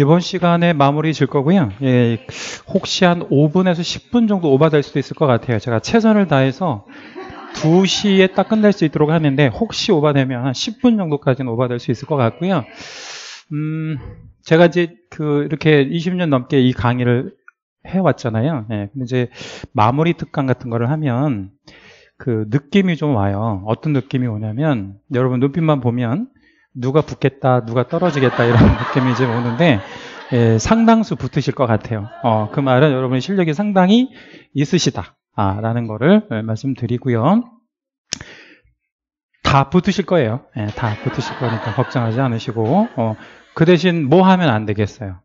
이번 시간에 마무리 질 거고요. 예, 혹시 한 5분에서 10분 정도 오버될 수도 있을 것 같아요. 제가 최선을 다해서 2시에 딱 끝낼 수 있도록 하는데 혹시 오버되면 한 10분 정도까지는 오버될 수 있을 것 같고요. 음, 제가 이제 그 이렇게 20년 넘게 이 강의를 해왔잖아요. 예, 근데 이제 마무리 특강 같은 거를 하면 그 느낌이 좀 와요. 어떤 느낌이 오냐면 여러분 눈빛만 보면 누가 붙겠다, 누가 떨어지겠다 이런 느낌이 이제 오는데 예, 상당수 붙으실 것 같아요. 어, 그 말은 여러분의 실력이 상당히 있으시다라는 아, 거를 예, 말씀드리고요. 다 붙으실 거예요. 예, 다 붙으실 거니까 걱정하지 않으시고 어, 그 대신 뭐 하면 안 되겠어요?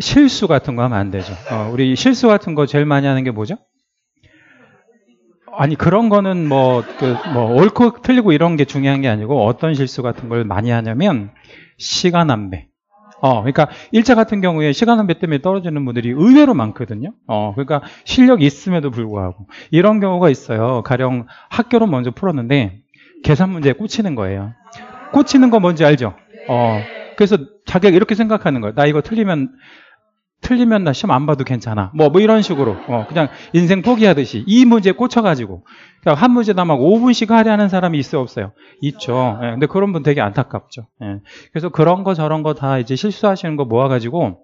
실수 같은 거 하면 안 되죠. 어, 우리 실수 같은 거 제일 많이 하는 게 뭐죠? 아니 그런 거는 뭐 그, 뭐 옳고 틀리고 이런 게 중요한 게 아니고 어떤 실수 같은 걸 많이 하냐면 시간 안배 어, 그러니까 1차 같은 경우에 시간 한배 때문에 떨어지는 분들이 의외로 많거든요. 어, 그러니까 실력이 있음에도 불구하고 이런 경우가 있어요. 가령 학교로 먼저 풀었는데 계산 문제에 꽂히는 거예요. 꽂히는 거 뭔지 알죠? 어, 그래서 자기가 이렇게 생각하는 거예요. 나 이거 틀리면 틀리면 나 시험 안 봐도 괜찮아. 뭐, 뭐 이런 식으로. 어, 그냥 인생 포기하듯이. 이 문제에 꽂혀가지고. 그러니까 한문제 남아 5분씩 하려는 사람이 있어 없어요? 있죠. 예, 근데 그런 분 되게 안타깝죠. 예. 그래서 그런 거 저런 거 다 이제 실수하시는 거 모아가지고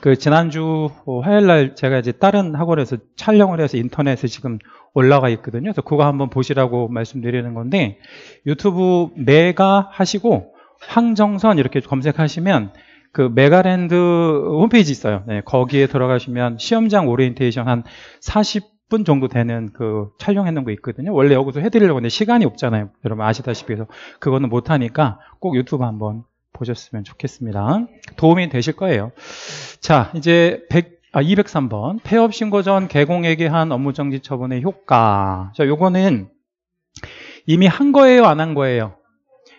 그 지난주 어, 화요일 날 제가 이제 다른 학원에서 촬영을 해서 인터넷에 지금 올라가 있거든요. 그래서 그거 한번 보시라고 말씀드리는 건데 유튜브 내가 하시고 황정선 이렇게 검색하시면 그 메가랜드 홈페이지 있어요. 네, 거기에 들어가시면 시험장 오리엔테이션 한 40분 정도 되는 그촬영했는거 있거든요. 원래 여기서 해드리려고 했는데 시간이 없잖아요. 여러분 아시다시피 해서 그거는 못하니까 꼭 유튜브 한번 보셨으면 좋겠습니다. 도움이 되실 거예요. 자, 이제 100, 아, 203번. 폐업 신고 전 개공에게 한 업무정지 처분의 효과. 자, 요거는 이미 한 거예요, 안 한 거예요?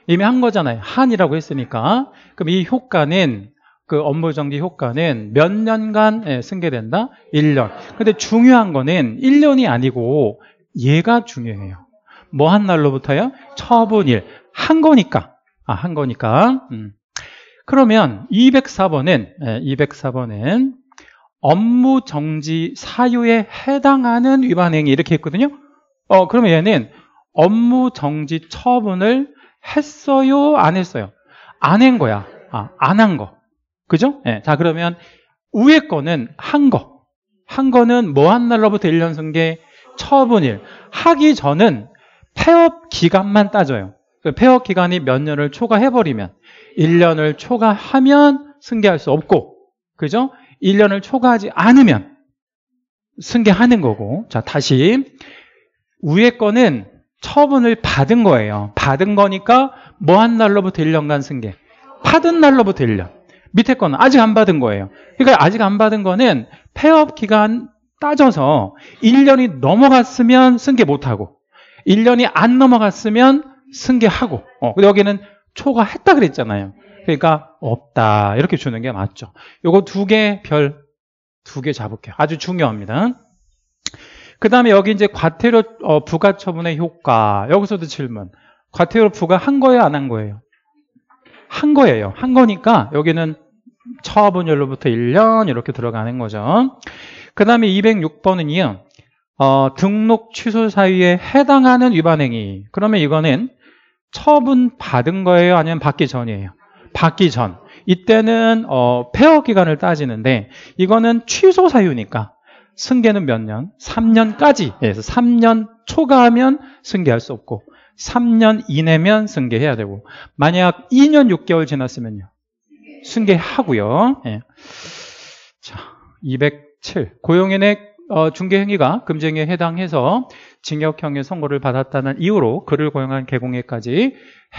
이미 한 거잖아요. 한이라고 했으니까. 그럼 이 효과는 그 업무 정지 효과는 몇 년간 예, 승계된다? 1년. 근데 중요한 거는 1년이 아니고 얘가 중요해요. 뭐 한 날로부터요? 처분일. 한 거니까. 아, 한 거니까. 음. 그러면 204번은 204번은 예, 업무 정지 사유에 해당하는 위반 행위 이렇게 했거든요. 어, 그러면 얘는 업무 정지 처분을 했어요? 안 했어요? 안 한 거야. 아, 안 한 거. 그죠? 네. 자, 그러면 위에 거는 한 거. 한 거는 뭐 한 날로부터 1년 승계 처분일. 하기 전은 폐업 기간만 따져요. 그 폐업 기간이 몇 년을 초과해버리면 1년을 초과하면 승계할 수 없고 그죠? 1년을 초과하지 않으면 승계하는 거고 자 다시 위에 거는 처분을 받은 거예요. 받은 거니까 뭐 한 날로부터 1년간 승계? 받은 날로부터 1년. 밑에 거는 아직 안 받은 거예요. 그러니까 아직 안 받은 거는 폐업 기간 따져서 1년이 넘어갔으면 승계 못하고 1년이 안 넘어갔으면 승계하고 어, 여기는 초과했다 그랬잖아요. 그러니까 없다 이렇게 주는 게 맞죠. 요거 두 개 별 두 개 잡을게요. 아주 중요합니다. 그 다음에 여기 이제 과태료 어, 부과 처분의 효과. 여기서도 질문. 과태료 부과한 거예요? 안 한 거예요? 한 거예요. 한 거니까 여기는 처분율로부터 1년 이렇게 들어가는 거죠. 그 다음에 206번은요. 어, 등록 취소 사유에 해당하는 위반행위. 그러면 이거는 처분 받은 거예요? 아니면 받기 전이에요? 받기 전. 이때는 어, 폐허 기간을 따지는데 이거는 취소 사유니까 승계는 몇 년? 3년까지. 예, 그래서 3년 초과하면 승계할 수 없고 3년 이내면 승계해야 되고 만약 2년 6개월 지났으면요. 승계하고요. 예. 자, 207. 고용인의 어, 중개행위가 금쟁이에 해당해서 징역형의 선고를 받았다는 이유로 그를 고용한 개공에까지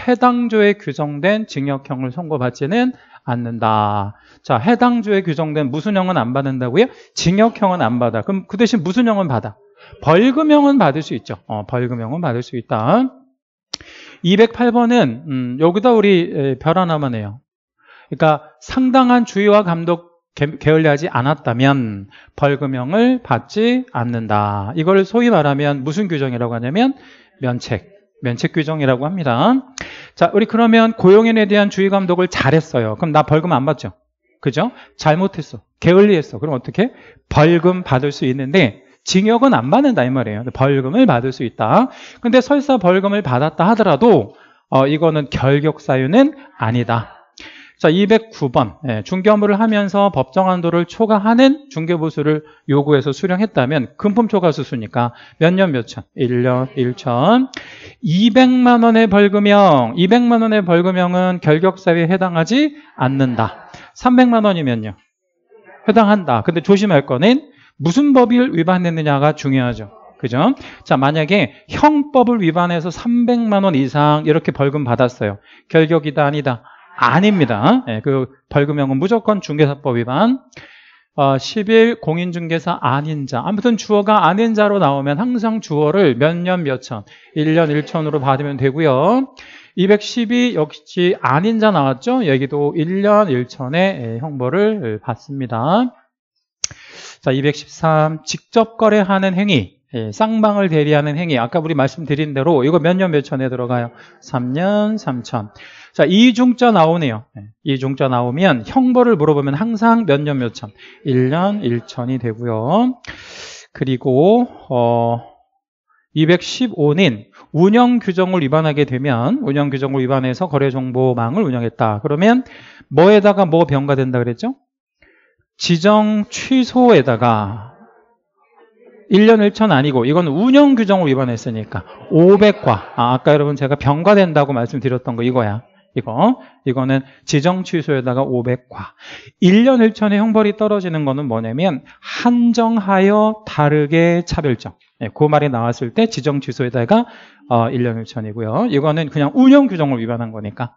해당 조에 규정된 징역형을 선고받지는 않는다. 자, 해당 조에 규정된 무순형은 안 받는다고요? 징역형은 안 받아. 그럼 그 대신 무순형은 받아. 벌금형은 받을 수 있죠. 어, 벌금형은 받을 수 있다. 208번은 음, 여기다 우리 별 하나만 해요. 그러니까 상당한 주의와 감독 게을리하지 않았다면 벌금형을 받지 않는다. 이걸 소위 말하면 무슨 규정이라고 하냐면 면책, 면책 규정이라고 합니다. 자, 우리 그러면 고용인에 대한 주의 감독을 잘했어요. 그럼 나 벌금 안 받죠? 그죠? 잘못했어. 게을리했어. 그럼 어떻게? 벌금 받을 수 있는데 징역은 안 받는다 이 말이에요. 벌금을 받을 수 있다. 근데 설사 벌금을 받았다 하더라도 어, 이거는 결격 사유는 아니다. 자, 209번. 예, 중개업무를 하면서 법정한도를 초과하는 중개보수를 요구해서 수령했다면 금품 초과수수니까 몇 년 몇천? 1년 1천. 200만 원의 벌금형. 200만 원의 벌금형은 결격사유에 해당하지 않는다. 300만 원이면요. 해당한다. 근데 조심할 거는 무슨 법을 위반했느냐가 중요하죠. 그죠? 자, 만약에 형법을 위반해서 300만 원 이상 이렇게 벌금 받았어요. 결격이다 아니다. 아닙니다. 예, 그 벌금형은 무조건 중개사법 위반. 어, 10일 공인중개사 아닌 자. 아무튼 주어가 아닌 자로 나오면 항상 주어를 몇 년 몇 천, 1년 1천으로 받으면 되고요. 212 역시 아닌 자 나왔죠? 여기도 1년 1천의 예, 형벌을 받습니다. 자, 213 직접 거래하는 행위. 예, 쌍방을 대리하는 행위 아까 우리 말씀드린 대로 이거 몇 년 몇천에 들어가요? 3년 3천 자, 이중자 나오네요. 네, 이중자 나오면 형벌을 물어보면 항상 몇 년 몇천. 1년 1천이 되고요. 그리고 어 215는 운영 규정을 위반하게 되면 운영 규정을 위반해서 거래 정보망을 운영했다. 그러면 뭐에다가 뭐 병가된다 그랬죠? 지정 취소에다가 1년 1천 아니고 이건 운영 규정을 위반했으니까 500과 아, 까 여러분 제가 병가된다고 말씀드렸던 거 이거야 이거 이거는 지정 취소에다가 500과 1년 1천의 형벌이 떨어지는 거는 뭐냐면 한정하여 다르게 차별정 네, 그 말이 나왔을 때 지정 취소에다가 어, 1년 1천이고요 이거는 그냥 운영 규정을 위반한 거니까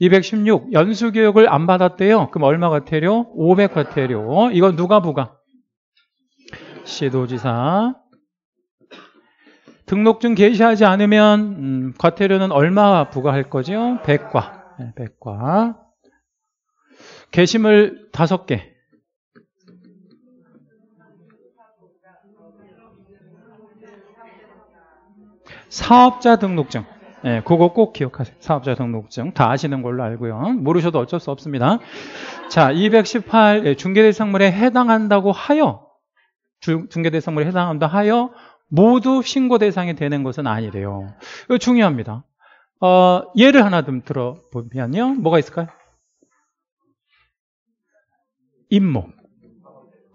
216 연수교육을 안 받았대요 그럼 얼마 같아료500같아료 이건 누가 부과 시도지사 등록증 게시하지 않으면 음, 과태료는 얼마 부과할 거죠? 100과. 네, 100과. 게시물 5개. 사업자 등록증. 네, 그거 꼭 기억하세요. 사업자 등록증. 다 아시는 걸로 알고요. 모르셔도 어쩔 수 없습니다. 자, 218 예, 중개대상물에 해당한다고 하여 중, 개대상물에 해당한다 하여 모두 신고 대상이 되는 것은 아니래요. 이거 중요합니다. 어, 예를 하나 좀 들어보면요. 뭐가 있을까요? 임목.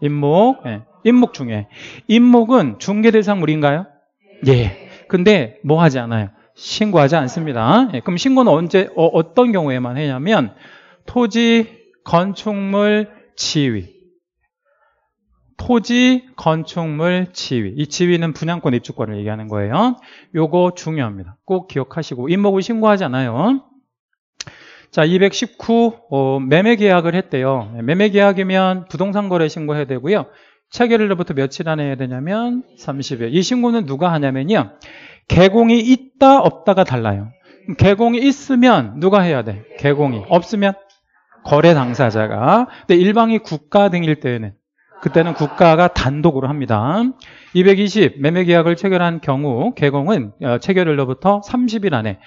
임목. 예. 임목 중에. 임목은 중개 대상물인가요? 예. 근데 뭐 하지 않아요? 신고하지 않습니다. 예. 그럼 신고는 언제, 어, 어떤 경우에만 해냐면 토지, 건축물, 지위. 토지, 건축물, 지위. 이 지위는 분양권, 입주권을 얘기하는 거예요. 요거 중요합니다. 꼭 기억하시고 임목을 신고하지 않아요. 자, 219 어, 매매 계약을 했대요. 네, 매매 계약이면 부동산 거래 신고해야 되고요. 체결일로부터 며칠 안에 해야 되냐면 30일. 이 신고는 누가 하냐면요. 개공이 있다 없다가 달라요. 개공이 있으면 누가 해야 돼? 개공이. 없으면 거래 당사자가. 근데 일방이 국가 등일 때에는 그때는 국가가 단독으로 합니다. 220 매매 계약을 체결한 경우 개공은 어, 체결일로부터 30일 안에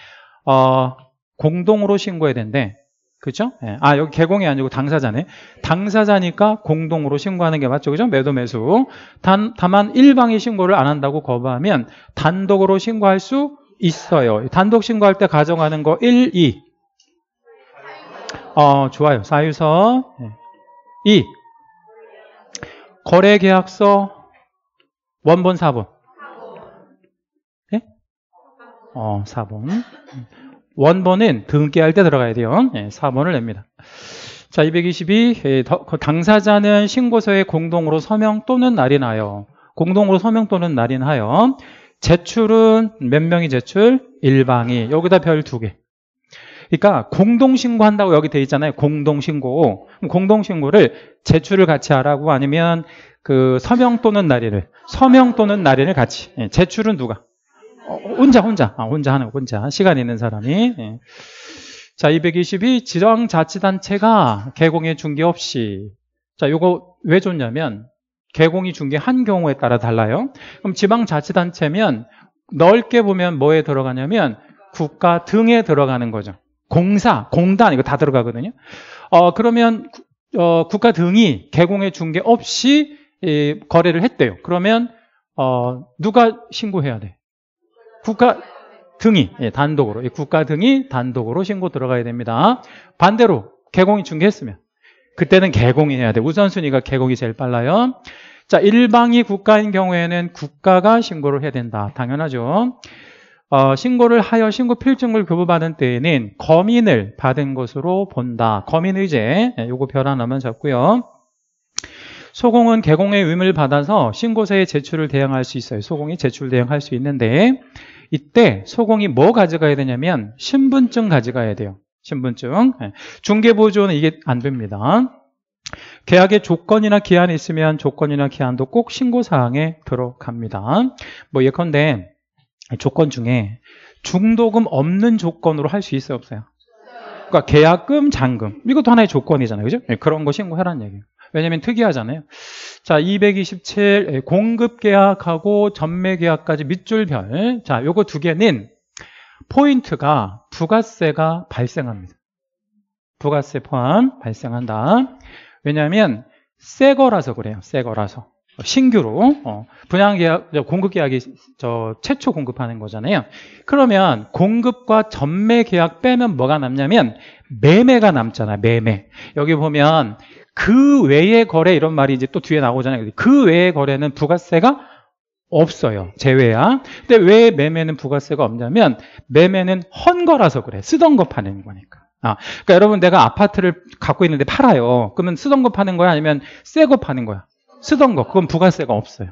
어, 공동으로 신고해야 된대. 그죠? 렇 예. 아, 여기 개공이 아니고 당사자네. 당사자니까 공동으로 신고하는 게 맞죠. 그죠? 매도 매수. 단, 다만 일방이 신고를 안 한다고 거부하면 단독으로 신고할 수 있어요. 단독 신고할 때 가져가는 거 1, 2. 어, 좋아요. 사유서. 2. 예. 거래계약서 원본 4번. 예? 어, 4번 원본은 등기할 때 들어가야 돼요 예, 4번을 냅니다 자 222, 예, 더, 그 당사자는 신고서에 공동으로 서명 또는 날인하여 공동으로 서명 또는 날인하여 제출은 몇 명이 제출? 일방이 여기다 별 두개 그러니까 공동신고한다고 여기 돼 있잖아요. 공동신고. 공동신고를 제출을 같이 하라고 아니면 그 서명 또는 날인을 서명 또는 날인을 같이 예, 제출은 누가? 어, 혼자 혼자 아, 혼자 하는 혼자 시간 있는 사람이 예. 자222 지방자치단체가 개공의 중개 없이 자 요거 왜 줬냐면 개공이 중개한 경우에 따라 달라요. 그럼 지방자치단체면 넓게 보면 뭐에 들어가냐면 국가 등에 들어가는 거죠. 공사, 공단 이거 다 들어가거든요. 어, 그러면 어, 국가 등이 개공의 중개 없이 예, 거래를 했대요. 그러면 어, 누가 신고해야 돼? 국가 등이 예, 단독으로 예, 국가 등이 단독으로 신고 들어가야 됩니다. 반대로 개공이 중개했으면 그때는 개공이 해야 돼. 우선순위가 개공이 제일 빨라요. 자, 일방이 국가인 경우에는 국가가 신고를 해야 된다. 당연하죠. 어, 신고를 하여 신고 필증을 교부받은 때에는 검인을 받은 것으로 본다. 검인 의제, 예, 요거 별 하나만 잡고요. 소공은 개공의 의무를 받아서 신고서에 제출을 대응할수 있어요. 소공이 제출 대응할수 있는데 이때 소공이 뭐 가져가야 되냐면 신분증 가져가야 돼요. 신분증. 예. 중개보조는 이게 안 됩니다. 계약의 조건이나 기한이 있으면 조건이나 기한도 꼭 신고사항에 들어갑니다. 뭐 예컨대 조건 중에 중도금 없는 조건으로 할 수 있어요 없어요? 그러니까 계약금, 잔금 이것도 하나의 조건이잖아요 그죠? 예, 그런 거 신고하라는 얘기예요 왜냐면 하 특이하잖아요 자227 예, 공급 계약하고 전매 계약까지 밑줄별 자 요거 두 개는 포인트가 부가세가 발생합니다 부가세 포함 발생한다 왜냐하면 새 거라서 그래요 새 거라서 어, 신규로 어, 분양 계약, 공급 계약이 저 최초 공급하는 거잖아요. 그러면 공급과 전매 계약 빼면 뭐가 남냐면 매매가 남잖아. 매매. 여기 보면 그 외의 거래 이런 말이 이제 또 뒤에 나오잖아요. 그 외의 거래는 부가세가 없어요. 제외야. 근데 왜 매매는 부가세가 없냐면 매매는 헌 거라서 그래. 쓰던 거 파는 거니까. 아, 그러니까 여러분 내가 아파트를 갖고 있는데 팔아요. 그러면 쓰던 거 파는 거야? 아니면 새 거 파는 거야? 쓰던 거 그건 부가세가 없어요.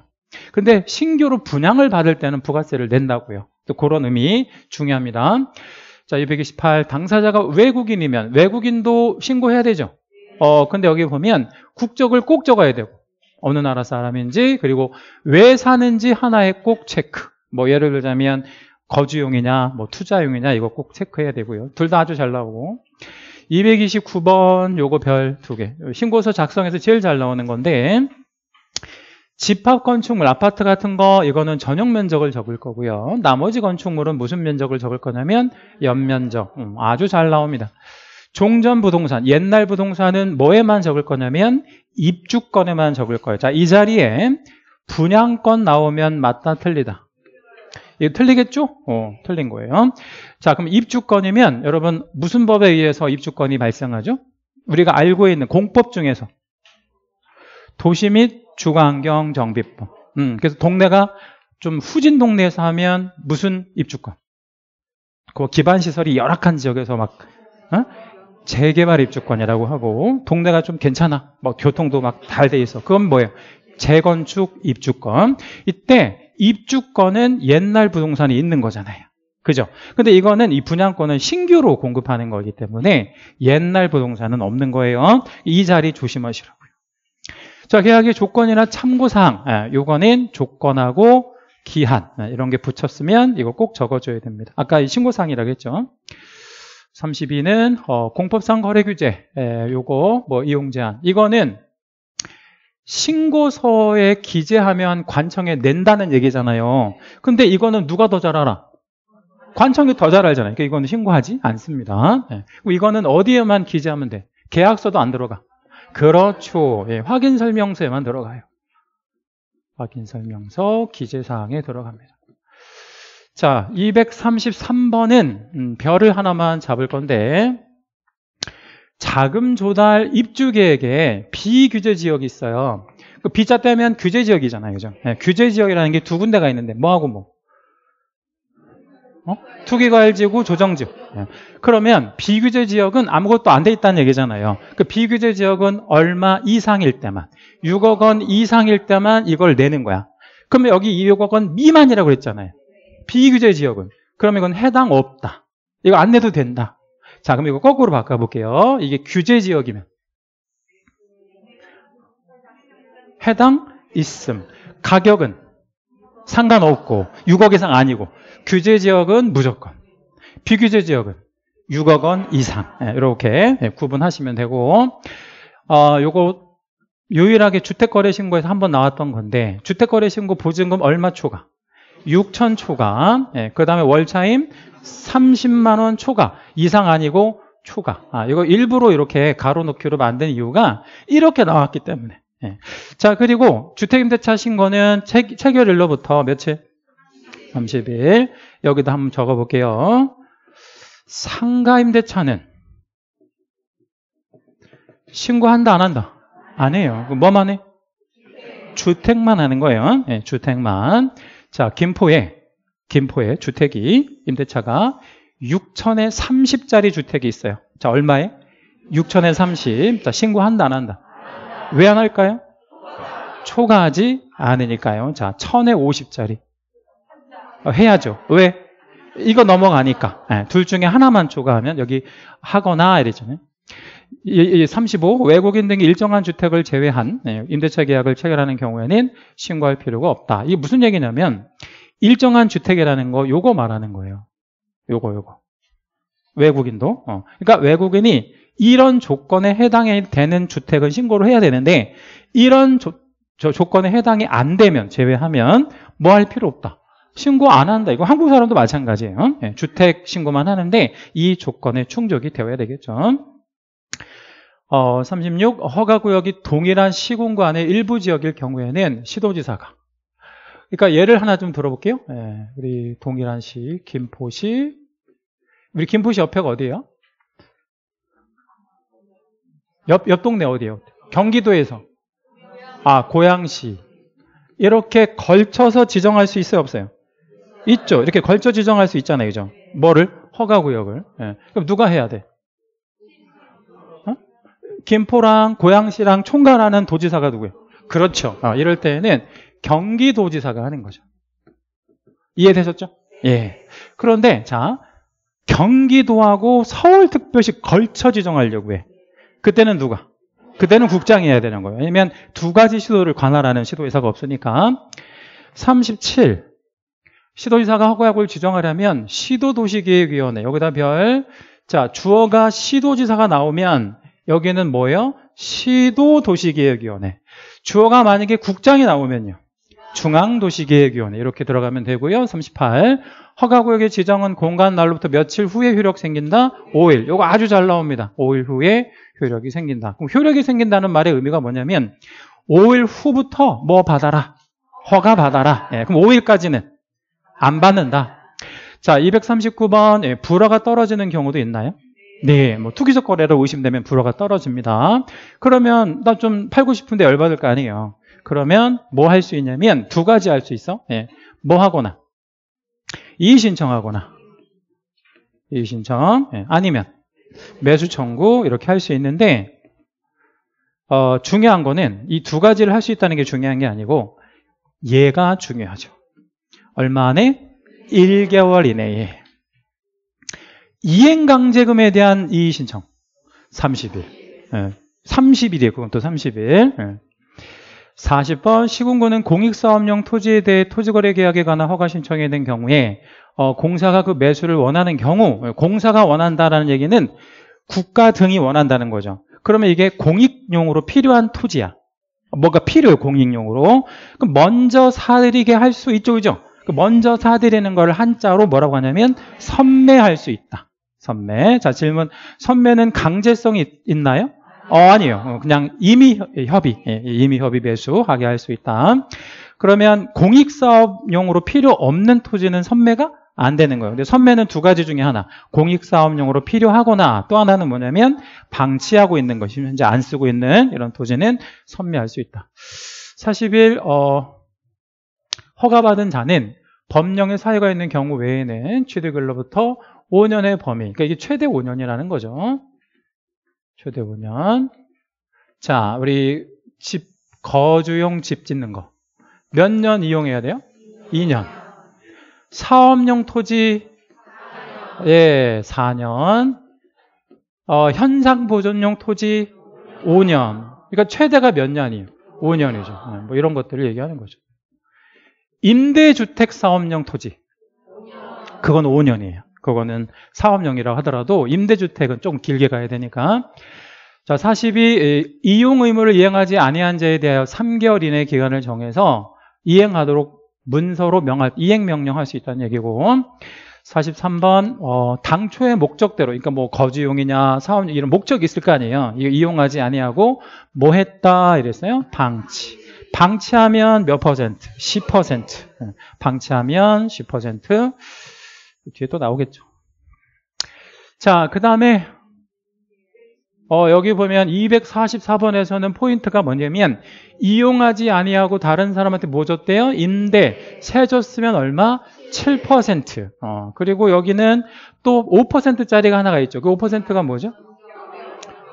근데 신규로 분양을 받을 때는 부가세를 낸다고요. 또 그런 의미 중요합니다. 자, 228 당사자가 외국인이면 외국인도 신고해야 되죠. 어, 근데 여기 보면 국적을 꼭 적어야 되고 어느 나라 사람인지 그리고 왜 사는지 하나에 꼭 체크. 뭐 예를 들자면 거주용이냐, 뭐 투자용이냐 이거 꼭 체크해야 되고요. 둘 다 아주 잘 나오고. 229번 요거 별 두 개. 신고서 작성해서 제일 잘 나오는 건데 집합 건축물, 아파트 같은 거 이거는 전용 면적을 적을 거고요. 나머지 건축물은 무슨 면적을 적을 거냐면 연면적. 음, 아주 잘 나옵니다. 종전 부동산, 옛날 부동산은 뭐에만 적을 거냐면 입주권에만 적을 거예요. 자, 이 자리에 분양권 나오면 맞다 틀리다. 이거 틀리겠죠? 어, 틀린 거예요. 자, 그럼 입주권이면 여러분 무슨 법에 의해서 입주권이 발생하죠? 우리가 알고 있는 공법 중에서 도시 및 주거환경 정비법. 음, 그래서 동네가 좀 후진 동네에서 하면 무슨 입주권? 그 기반 시설이 열악한 지역에서 막 어? 재개발 입주권이라고 하고 동네가 좀 괜찮아. 뭐 교통도 막 잘 돼 있어. 그건 뭐예요? 재건축 입주권. 이때 입주권은 옛날 부동산이 있는 거잖아요. 그죠? 근데 이거는 이 분양권은 신규로 공급하는 거기 때문에 옛날 부동산은 없는 거예요. 이 자리 조심하시라고. 자, 계약의 조건이나 참고사항, 예, 요거는 조건하고 기한, 예, 이런 게 붙였으면 이거 꼭 적어줘야 됩니다. 아까 이 신고사항이라고 했죠. 32는 어, 공법상 거래규제, 예, 요거 뭐 이용제한. 이거는 신고서에 기재하면 관청에 낸다는 얘기잖아요. 근데 이거는 누가 더 잘 알아? 관청이 더 잘 알잖아요. 그러니까 이거는 신고하지 않습니다. 네. 이거는 어디에만 기재하면 돼? 계약서도 안 들어가. 그렇죠. 예, 확인 설명서에만 들어가요. 확인 설명서 기재 사항에 들어갑니다. 자, 233번은 음, 별을 하나만 잡을 건데 자금 조달 입주 계획에 비규제 지역이 있어요. 그 B자 떼면 규제 지역이잖아요. 그죠? 네, 규제 지역이라는 게 두 군데가 있는데 뭐하고 뭐? 어? 투기가 l 지고 조정지역. 예. 그러면 비규제 지역은 아무것도 안 돼 있다는 얘기잖아요. 그 비규제 지역은 얼마 이상일 때만, 6억 원 이상일 때만 이걸 내는 거야. 그러면 여기 2억 원 미만이라고 그랬잖아요. 비규제 지역은. 그럼 이건 해당 없다. 이거 안 내도 된다. 자, 그럼 이거 거꾸로 바꿔볼게요. 이게 규제 지역이면. 해당 있음. 가격은 상관없고 6억 이상 아니고 규제 지역은 무조건 비규제 지역은 6억 원 이상 예, 이렇게 예, 구분하시면 되고 어, 요거 유일하게 주택거래신고에서 한번 나왔던 건데 주택거래신고 보증금 얼마 초과? 6천 초과 예, 그 다음에 월차임 30만원 초과 이상 아니고 초과 아, 이거 일부러 이렇게 가로놓기로 만든 이유가 이렇게 나왔기 때문에 예. 자, 그리고 주택임대차신 고는 체, 결일로부터 며칠? 30일. 여기도 한번 적어볼게요. 상가임대차는 신고한다, 안 한다? 안 해요. 뭐만 해? 주택만 하는 거예요. 예, 주택만. 자, 김포에, 김포에 주택이, 임대차가 6천에 30짜리 주택이 있어요. 자, 얼마에? 6천에 30. 자, 신고한다, 안 한다? 왜안 할까요? 초과하지 않으니까요. 자, 1050짜리. 어, 해야죠. 왜? 이거 넘어가니까. 네, 둘 중에 하나만 초과하면 여기 하거나 이랬잖아요. 35. 외국인 등이 일정한 주택을 제외한 네, 임대차 계약을 체결하는 경우에는 신고할 필요가 없다. 이게 무슨 얘기냐면 일정한 주택이라는 거 요거 말하는 거예요. 요거 요거. 외국인도. 어. 그러니까 외국인이 이런 조건에 해당이 되는 주택은 신고를 해야 되는데 이런 조, 건에 해당이 안 되면 제외하면 뭐 할 필요 없다. 신고 안 한다. 이거 한국 사람도 마찬가지예요. 예, 주택 신고만 하는데 이 조건에 충족이 되어야 되겠죠. 어, 36. 허가구역이 동일한 시공간의 일부 지역일 경우에는 시도지사가 그러니까 예를 하나 좀 들어볼게요. 예, 우리 동일한 시, 김포시. 우리 김포시 옆에가 어디예요? 옆, 옆 동네 어디예요? 경기도에서. 아, 고양시. 이렇게 걸쳐서 지정할 수 있어요? 없어요? 있죠. 이렇게 걸쳐 지정할 수 있잖아요. 그죠? 뭐를? 허가구역을. 예. 그럼 누가 해야 돼? 어? 김포랑 고양시랑 총괄하는 도지사가 누구예요? 그렇죠. 어, 이럴 때는 경기도지사가 하는 거죠. 이해되셨죠? 예. 그런데, 자, 경기도하고 서울특별시 걸쳐 지정하려고 해. 그때는 누가? 그때는 국장이어야 되는 거예요. 왜냐면 두 가지 시도를 관할하는 시도의사가 없으니까. 37. 시도의사가 허가약을 지정하려면 시도도시계획위원회 여기다 별자 주어가 시도지사가 나오면 여기는 뭐예요? 시도도시계획위원회 주어가 만약에 국장이 나오면요 중앙도시계획위원회 이렇게 들어가면 되고요 38 허가구역의 지정은 공간 날로부터 며칠 후에 효력 생긴다 5일 요거 아주 잘 나옵니다 5일 후에 효력이 생긴다. 그럼 효력이 생긴다는 말의 의미가 뭐냐면 5일 후부터 뭐 받아라. 허가 받아라. 예, 그럼 5일까지는 안 받는다. 자, 239번 예, 불화가 떨어지는 경우도 있나요? 네, 뭐 투기적 거래로 의심되면 불화가 떨어집니다. 그러면 나 좀 팔고 싶은데 열받을 거 아니에요. 그러면 뭐 할 수 있냐면 두 가지 할 수 있어. 예, 뭐 하거나 이의 신청하거나 이의 신청 예, 아니면 매수 청구 이렇게 할 수 있는데 어, 중요한 거는 이 두 가지를 할 수 있다는 게 중요한 게 아니고 얘가 중요하죠. 얼마 안에? 1개월 이내에 이행강제금에 대한 이의신청 30일 30일이에요. 예. 그건 또 30일 40번 시군구는 공익사업용 토지에 대해 토지거래 계약에 관한 허가 신청이된 경우에 어, 공사가 그 매수를 원하는 경우 공사가 원한다라는 얘기는 국가 등이 원한다는 거죠. 그러면 이게 공익용으로 필요한 토지야. 뭐가 필요 공익용으로. 그럼 먼저 사들이게 할 수 있죠 그죠 그 먼저 사들이는 걸 한자로 뭐라고 하냐면 선매할 수 있다. 선매. 자 질문. 선매는 강제성이 있나요? 어, 아니요 어, 그냥 이미 예, 협의, 예, 이미 협의 배수하게 할 수 있다. 그러면 공익사업용으로 필요 없는 토지는 선매가 안 되는 거예요. 근데 선매는 두 가지 중에 하나. 공익사업용으로 필요하거나 또 하나는 뭐냐면 방치하고 있는 것이 현재 안 쓰고 있는 이런 토지는 선매할 수 있다. 41, 어, 허가받은 자는 법령에 사유가 있는 경우 외에는 취득일로부터 5년의 범위. 그러니까 이게 최대 5년이라는 거죠. 초대보면. 자, 우리 집, 거주용 집 짓는 거. 몇 년 이용해야 돼요? 2년. 사업용 토지, 예, 4년. 어, 현상 보존용 토지 5년. 그러니까 최대가 몇 년이에요? 5년이죠. 뭐 이런 것들을 얘기하는 거죠. 임대주택 사업용 토지. 그건 5년이에요. 그거는 사업용이라 고 하더라도 임대주택은 조금 길게 가야 되니까 자 42. 이용 의무를 이행하지 아니한 자에 대하여 3개월 이내 기간을 정해서 이행하도록 문서로 명할 이행 명령할 수 있다는 얘기고 43번 어, 당초의 목적대로 그러니까 뭐 거주용이냐 사업용 이런 목적이 있을 거 아니에요 이거 이용하지 아니하고 뭐 했다 이랬어요 방치 방치하면 몇 퍼센트? 10% 방치하면 10% 뒤에 또 나오겠죠. 자, 그 다음에 어, 여기 보면 244번에서는 포인트가 뭐냐면 이용하지 아니하고 다른 사람한테 뭐 줬대요? 인데 세줬으면 얼마? 7% 어, 그리고 여기는 또 5%짜리가 하나가 있죠. 그 5%가 뭐죠?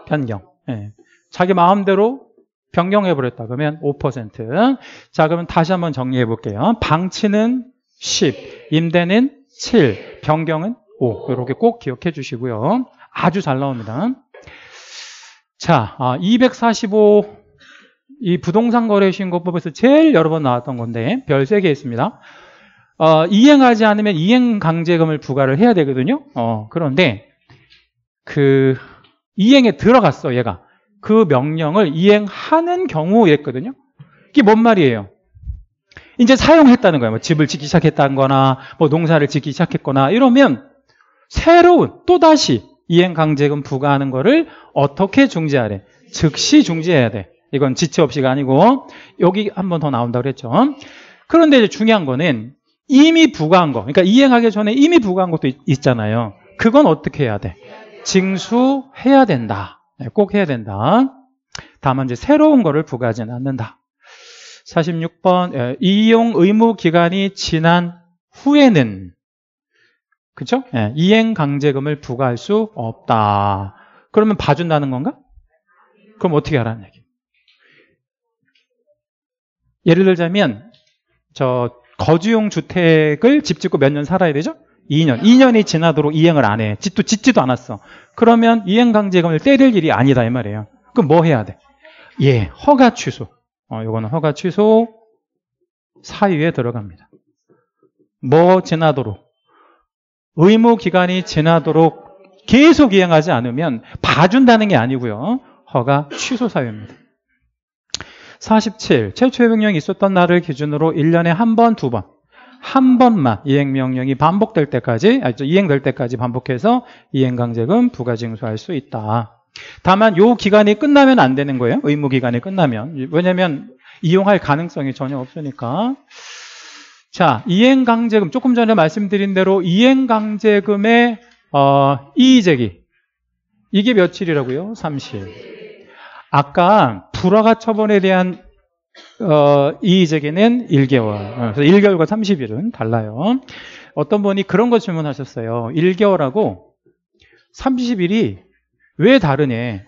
변경. 예. 자기 마음대로 변경해버렸다 그러면 5%. 자, 그러면 다시 한번 정리해 볼게요. 방치는 10, 임대는 7, 변경은 5. 이렇게 꼭 기억해 주시고요. 아주 잘 나옵니다. 자, 245. 아, 이 부동산 거래 신고법에서 제일 여러 번 나왔던 건데, 별 3개 있습니다. 어, 이행하지 않으면 이행 강제금을 부과를 해야 되거든요. 어, 그런데, 그, 이행에 들어갔어, 얘가. 그 명령을 이행하는 경우였거든요. 이게 뭔 말이에요? 이제 사용했다는 거예요. 뭐 집을 짓기 시작했다는 거나 뭐 농사를 짓기 시작했거나 이러면 새로운 또다시 이행 강제금 부과하는 거를 어떻게 중지하래? 즉시 중지해야 돼. 이건 지체 없이가 아니고 여기 한 번 더 나온다고 그랬죠. 그런데 이제 중요한 거는 이미 부과한 거. 그러니까 이행하기 전에 이미 부과한 것도 있, 잖아요 그건 어떻게 해야 돼? 징수해야 된다. 네, 꼭 해야 된다. 다만 이제 새로운 거를 부과하지는 않는다. 46번 에, 예, 이용 의무 기간이 지난 후에는 그쵸? 예, 이행 강제금을 부과할 수 없다. 그러면 봐준다는 건가? 그럼 어떻게 하라는 얘기? 예를 들자면 저 거주용 주택을 집 짓고 몇 년 살아야 되죠? 2년. 2년이 지나도록 이행을 안 해. 집도 짓지도 않았어. 그러면 이행 강제금을 때릴 일이 아니다 이 말이에요. 그럼 뭐 해야 돼? 예, 허가 취소. 어, 요거는 허가 취소 사유에 들어갑니다. 뭐 지나도록 의무 기간이 지나도록 계속 이행하지 않으면 봐준다는 게 아니고요. 허가 취소 사유입니다. 47. 최초의 명령이 있었던 날을 기준으로 1년에 한 번, 두 번. 한 번만 이행명령이 반복될 때까지, 아니, 이행될 때까지 반복해서 이행강제금 부가징수할 수 있다. 다만 요 기간이 끝나면 안 되는 거예요. 의무 기간이 끝나면. 왜냐면 이용할 가능성이 전혀 없으니까. 자, 이행강제금 조금 전에 말씀드린 대로 이행강제금의 어, 이의제기 이게 며칠이라고요? 30. 아까 불화가 처분에 대한 어, 이의제기는 1개월. 어, 그래서 1개월과 30일은 달라요. 어떤 분이 그런 거 질문하셨어요. 1개월하고 30일이 왜다르네이거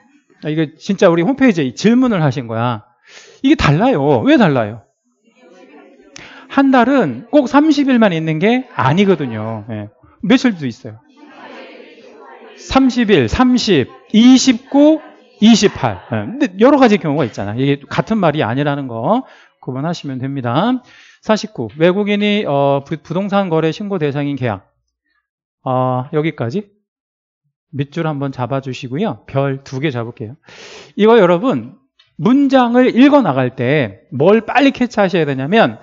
아, 진짜 우리 홈페이지에 질문을 하신 거야. 이게 달라요. 왜 달라요? 한 달은 꼭 30일만 있는 게 아니거든요. 예. 며칠도 있어요. 30일, 30, 29, 28. 예. 근데 여러 가지 경우가 있잖아. 이게 같은 말이 아니라는 거 구분하시면 됩니다. 49. 외국인이 어, 부동산 거래 신고 대상인 계약. 어, 여기까지. 밑줄 한번 잡아주시고요. 별 두 개 잡을게요. 이거 여러분 문장을 읽어 나갈 때 뭘 빨리 캐치하셔야 되냐면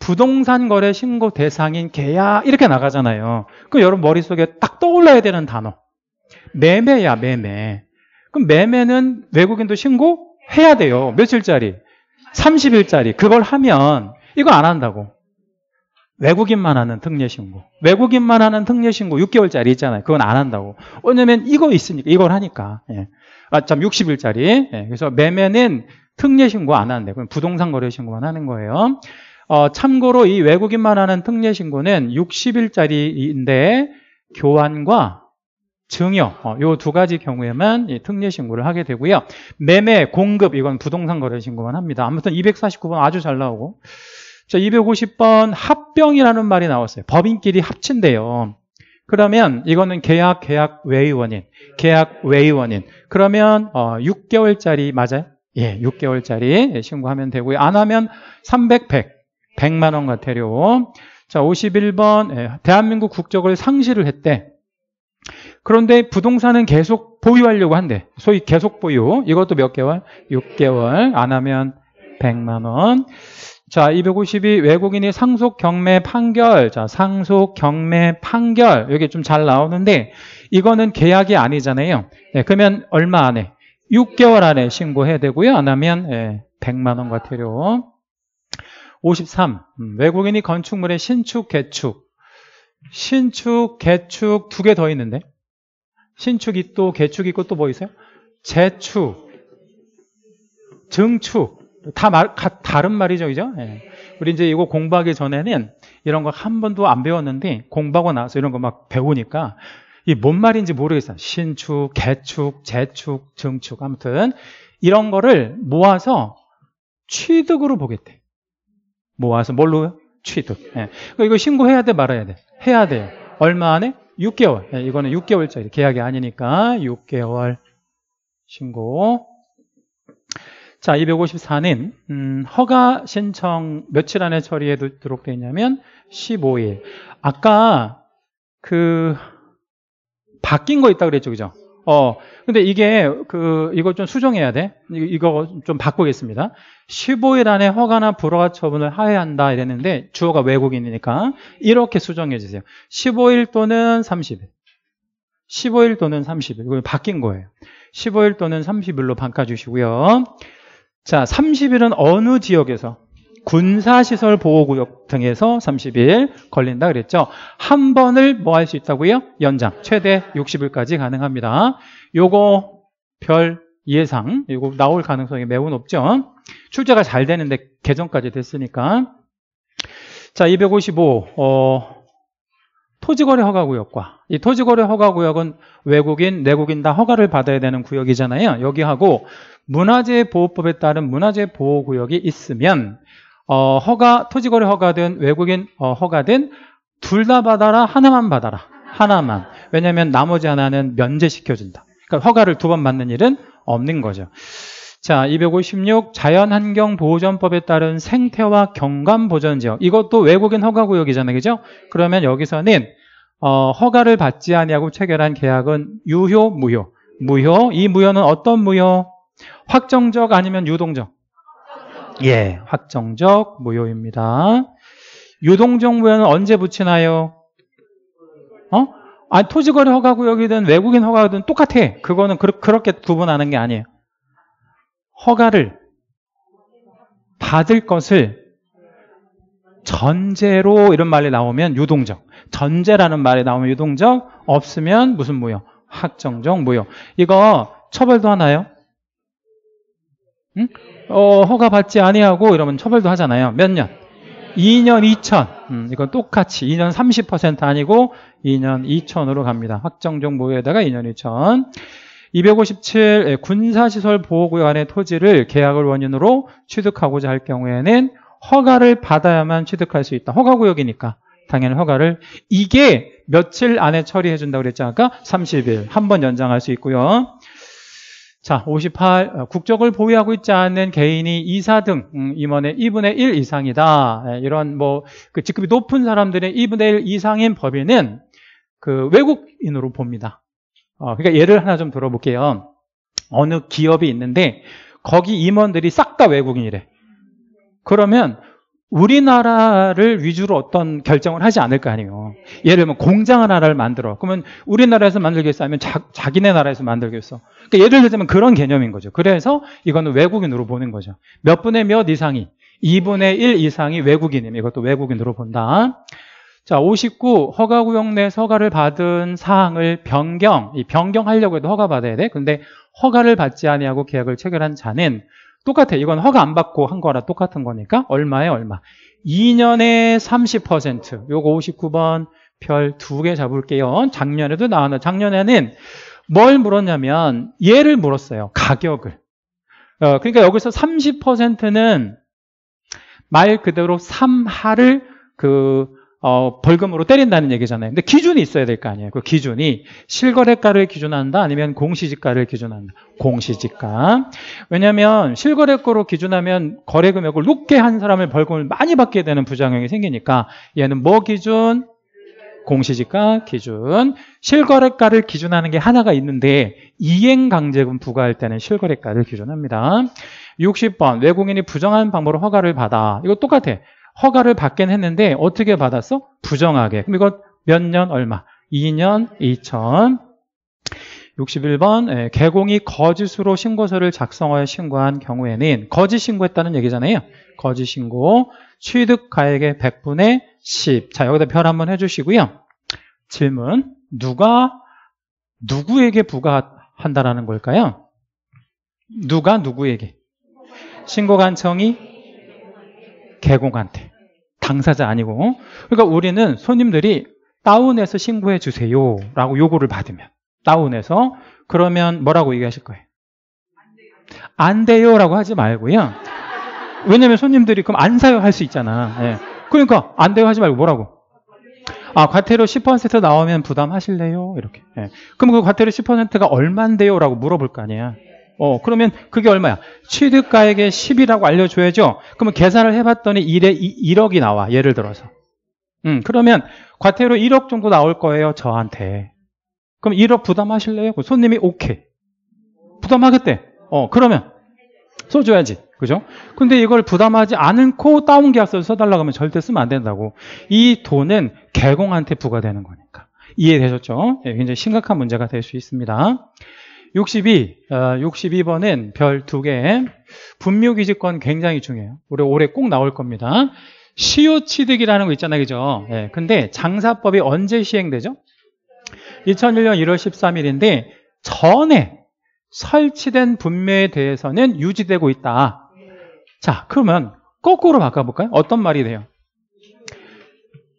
부동산 거래 신고 대상인 계약 이렇게 나가잖아요. 그럼 여러분 머릿속에 딱 떠올라야 되는 단어. 매매야 매매. 그럼 매매는 외국인도 신고해야 돼요. 며칠짜리? 30일짜리. 그걸 하면 이거 안 한다고. 외국인만 하는 특례 신고. 외국인만 하는 특례 신고 6개월짜리 있잖아요. 그건 안 한다고. 왜냐면 이거 있으니까 이걸 하니까. 예. 아, 참 60일짜리. 예. 그래서 매매는 특례 신고 안 하는데 그럼 부동산 거래 신고만 하는 거예요. 어, 참고로 이 외국인만 하는 특례 신고는 60일짜리인데 교환과 증여 이 어, 요 두 가지 경우에만 특례 신고를 하게 되고요. 매매, 공급 이건 부동산 거래 신고만 합니다. 아무튼 249번 아주 잘 나오고 자, 250번 합병이라는 말이 나왔어요. 법인끼리 합친대요. 그러면 이거는 계약, 계약 외의 원인, 계약 외의 원인. 그러면 어, 6개월짜리 맞아요? 예, 6개월짜리 신고하면 되고요. 안 하면 300, 100, 100만 원같아료 자, 51번 예, 대한민국 국적을 상실을 했대. 그런데 부동산은 계속 보유하려고 한대. 소위 계속 보유. 이것도 몇 개월? 6개월. 안 하면 100만 원. 자, 252 외국인이 상속 경매 판결. 자, 상속 경매 판결. 여기 좀 잘 나오는데 이거는 계약이 아니잖아요. 네, 그러면 얼마 안에? 6개월 안에 신고해야 되고요. 안 하면 예, 100만 원 과태료. 53. 음, 외국인이 건축물의 신축, 개축. 신축, 개축 두 개 더 있는데. 신축 있고 개축 있고 또 뭐 있어요? 재축, 증축. 다 말, 가, 다른 말이죠, 그죠? 예. 우리 이제 이거 공부하기 전에는 이런 거 한 번도 안 배웠는데 공부하고 나서 이런 거 막 배우니까 이 뭔 말인지 모르겠어요. 신축, 개축, 재축, 증축. 아무튼 이런 거를 모아서 취득으로 보겠대. 모아서 뭘로? 취득. 예. 그러니까 이거 신고해야 돼, 말아야 돼? 해야 돼요. 얼마 안에? 6개월. 예, 이거는 6개월짜리. 계약이 아니니까 6개월 신고. 자, 254는 음, 허가 신청 며칠 안에 처리해도록 되어 있냐면 15일. 아까 그 바뀐 거 있다 그랬죠, 그죠? 어, 근데 이게 그이거좀 수정해야 돼. 이거 좀 바꾸겠습니다. 15일 안에 허가나 불허가 처분을 하회한다 이랬는데 주어가 외국인이니까 이렇게 수정해 주세요. 15일 또는 30일. 15일 또는 30일. 이거 바뀐 거예요. 15일 또는 30일로 바꿔 주시고요. 자, 30일은 어느 지역에서? 군사시설 보호구역 등에서 30일 걸린다 그랬죠. 한 번을 뭐 할 수 있다고요? 연장. 최대 60일까지 가능합니다. 요거 별 예상. 이거 나올 가능성이 매우 높죠. 출제가 잘 되는데 개정까지 됐으니까. 자, 255. 어, 토지거래 허가구역과 이 토지거래 허가구역은 외국인, 내국인 다 허가를 받아야 되는 구역이잖아요. 여기하고 문화재보호법에 따른 문화재보호구역이 있으면 어, 허가 토지거래 허가된 외국인 어, 허가된 둘 다 받아라 하나만 받아라 하나만 왜냐하면 나머지 하나는 면제시켜준다. 그러니까 허가를 두 번 받는 일은 없는 거죠. 자, 256 자연환경보호전법에 따른 생태와 경관보전지역 이것도 외국인 허가구역이잖아요. 그죠? 그러면 여기서는 어, 허가를 받지 아니하고 체결한 계약은 유효, 무효. 무효. 이 무효는 어떤 무효? 확정적 아니면 유동적? 예, 예 확정적 무효입니다. 유동적 무효는 언제 붙이나요? 어? 아, 토지거래 허가구역이든 외국인 허가든 구 똑같아. 그거는 그, 그렇게 구분하는 게 아니에요. 허가를 받을 것을 전제로 이런 말이 나오면 유동적 전제라는 말이 나오면 유동적 없으면 무슨 무효 확정적 무효 이거 처벌도 하나요? 응? 어, 허가 받지 아니하고 이러면 처벌도 하잖아요 몇 년? 2년 2천 음, 이건 똑같이 2년 30% 아니고 2년 2천으로 갑니다 확정적 무효에다가 2년 2천 257 군사시설 보호구역 안의 토지를 계약을 원인으로 취득하고자 할 경우에는 허가를 받아야만 취득할 수 있다. 허가구역이니까 당연히 허가를 이게 며칠 안에 처리해 준다고 그랬죠 아까 30일 한 번 연장할 수 있고요. 자, 58 어, 국적을 보유하고 있지 않은 개인이 이사 등 음, 임원의 2분의 1 이상이다. 예, 이런 뭐그 직급이 높은 사람들의 2분의 1 이상인 법인은 그 외국인으로 봅니다. 어, 그러니까 예를 하나 좀 들어볼게요. 어느 기업이 있는데 거기 임원들이 싹 다 외국인이래. 그러면 우리나라를 위주로 어떤 결정을 하지 않을 거 아니에요. 네. 예를 들면 공장 하나를 만들어. 그러면 우리나라에서 만들겠어? 아니면 자, 기네 나라에서 만들겠어? 그러니까 예를 들자면 그런 개념인 거죠. 그래서 이거는 외국인으로 보는 거죠. 몇 분의 몇 이상이, 2분의 1 이상이 외국인이면 이것도 외국인으로 본다. 자, 59 허가 구역 내 허가를 받은 사항을 변경, 이 변경하려고 해도 허가 받아야 돼. 근데 허가를 받지 아니하고 계약을 체결한 자는 똑같아. 이건 허가 안 받고 한 거라 똑같은 거니까 얼마에 얼마. 2년에 30%. 요거 59번 별 두 개 잡을게요. 작년에도 나왔는 작년에는 뭘 물었냐면 얘를 물었어요. 가격을. 어, 그러니까 여기서 30%는 말 그대로 3하를 그 어, 벌금으로 때린다는 얘기잖아요. 근데 기준이 있어야 될 거 아니에요. 그 기준이 실거래가를 기준한다 아니면 공시지가를 기준한다. 공시지가. 왜냐하면 실거래가로 기준하면 거래 금액을 높게 한 사람을 벌금을 많이 받게 되는 부작용이 생기니까 얘는 뭐 기준? 공시지가 기준. 실거래가를 기준하는 게 하나가 있는데 이행강제금 부과할 때는 실거래가를 기준합니다. 60번 외국인이 부정한 방법으로 허가를 받아. 이거 똑같아. 허가를 받긴 했는데 어떻게 받았어? 부정하게. 그럼 이거 몇 년 얼마? 2년 2천. 61번 개공이 거짓으로 신고서를 작성하여 신고한 경우에는 거짓 신고했다는 얘기잖아요. 거짓 신고 취득 가액의 100분의 10. 자 여기다 별 한번 해주시고요. 질문 누가 누구에게 부과한다라는 걸까요? 누가 누구에게? 신고간청이 개공한테. 당사자 아니고. 어? 그러니까 우리는 손님들이 다운해서 신고해 주세요. 라고 요구를 받으면. 다운해서. 그러면 뭐라고 얘기하실 거예요? 안 돼요. 라고 하지 말고요. 왜냐면 손님들이 그럼 안 사요. 할 수 있잖아. 예. 그러니까 안 돼요. 하지 말고 뭐라고? 아, 과태료 10% 나오면 부담하실래요? 이렇게. 예. 그럼 그 과태료 10%가 얼만데요? 라고 물어볼 거 아니야. 어, 그러면 그게 얼마야? 취득가액의 10이라고 알려줘야죠? 그러면 계산을 해봤더니 1에 2, 1억이 나와. 예를 들어서. 음, 그러면 과태료 1억 정도 나올 거예요. 저한테. 그럼 1억 부담하실래요? 그 손님이 오케이. 부담하겠대. 어, 그러면 써줘야지. 그죠? 근데 이걸 부담하지 않고 다운 계약서를 써달라고 하면 절대 쓰면 안 된다고. 이 돈은 개공한테 부과되는 거니까. 이해되셨죠? 예, 굉장히 심각한 문제가 될 수 있습니다. 62, 62번은 별 두 개. 분묘기지권 굉장히 중요해요. 우리 올해 꼭 나올 겁니다. 시효취득이라는 거 있잖아요. 그죠? 예, 근데 장사법이 언제 시행되죠? 2001년 1월 13일인데 전에 설치된 분묘에 대해서는 유지되고 있다. 자, 그러면 거꾸로 바꿔볼까요? 어떤 말이 돼요?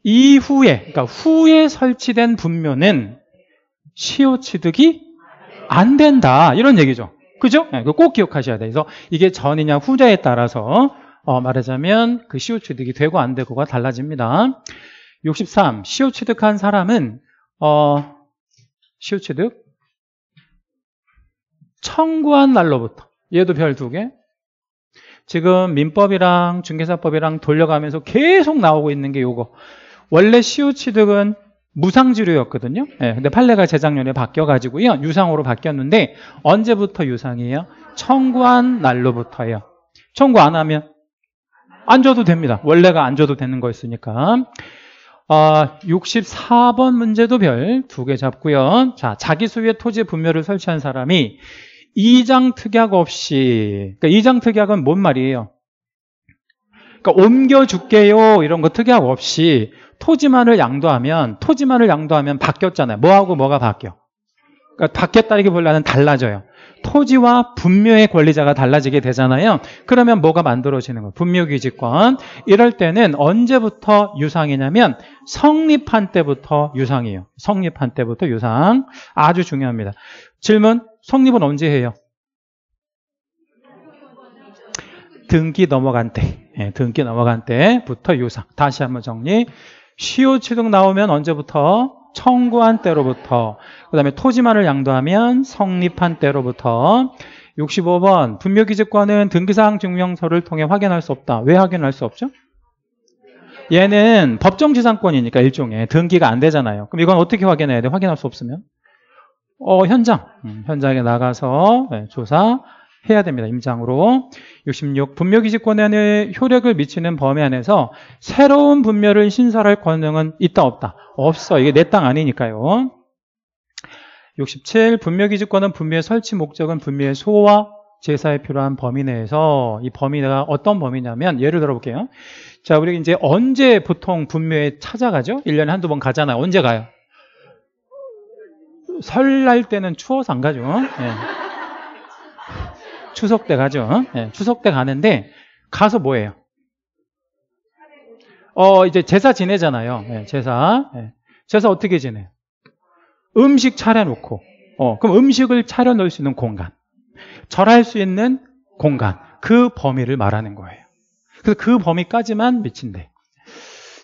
이후에, 그러니까 후에 설치된 분묘는 시효취득이 안 된다. 이런 얘기죠. 그죠? 예, 꼭 기억하셔야 돼요. 그래서 이게 전이냐 후자에 따라서 어, 말하자면 그 시효 취득이 되고 안 되고가 달라집니다. 63. 시효 취득한 사람은 어, 시효 취득 청구한 날로부터 얘도 별 두 개. 지금 민법이랑 중개사법이랑 돌려가면서 계속 나오고 있는 게 요거. 원래 시효 취득은 무상지류였거든요 네, 예, 근데 판례가 재작년에 바뀌어가지고요. 유상으로 바뀌었는데 언제부터 유상이에요? 청구한 날로부터예요. 청구 안 하면 안 줘도 됩니다. 원래가 안 줘도 되는 거였으니까. 어, 64번 문제도 별 두 개 잡고요. 자, 자기 소유의 토지 분묘를 설치한 사람이 이장 특약 없이, 그러니까 이장 특약은 뭔 말이에요? 그러니까 옮겨줄게요 이런 거 특약 없이 토지만을 양도하면 토지만을 양도하면 바뀌었잖아요. 뭐하고 뭐가 바뀌어? 그러니까 바뀌었다기보다는 달라져요. 토지와 분묘의 권리자가 달라지게 되잖아요. 그러면 뭐가 만들어지는 거예요? 분묘기지권. 이럴 때는 언제부터 유상이냐면 성립한 때부터 유상이에요. 성립한 때부터 유상. 아주 중요합니다. 질문, 성립은 언제 해요? 등기 넘어간 때, 예, 등기 넘어간 때부터 유상. 다시 한번 정리. 시효 취득 나오면 언제부터? 청구한 때로부터 그 다음에 토지만을 양도하면 성립한 때로부터 65번 분묘기재권은 등기사항 증명서를 통해 확인할 수 없다 왜 확인할 수 없죠? 얘는 법정지상권이니까 일종의 등기가 안 되잖아요 그럼 이건 어떻게 확인해야 돼? 확인할 수 없으면 어 현장 음, 현장에 나가서 네, 조사 해야 됩니다. 임장으로. 66. 분묘기지권한의 효력을 미치는 범위 안에서 새로운 분묘를 신설할 권능은 있다 없다? 없어. 이게 내 땅 아니니까요. 67. 분묘기지권은 분묘의 설치 목적은 분묘의 소와 제사에 필요한 범위 내에서 이 범위가 어떤 범위냐면 예를 들어볼게요. 자, 우리 이제 언제 보통 분묘에 찾아가죠? 1년에 한두 번 가잖아요. 언제 가요? 설날 때는 추워서 안 가죠. 네. 추석 때 가죠. 네, 어? 예, 추석 때 가는데 가서 뭐해요어 이제 제사 지내잖아요. 네, 제사 네. 제사 어떻게 지내요? 음식 차려놓고 어 그럼 음식을 차려놓을 수 있는 공간, 절할 수 있는 공간 그 범위를 말하는 거예요. 그래서 그 범위까지만 미친대.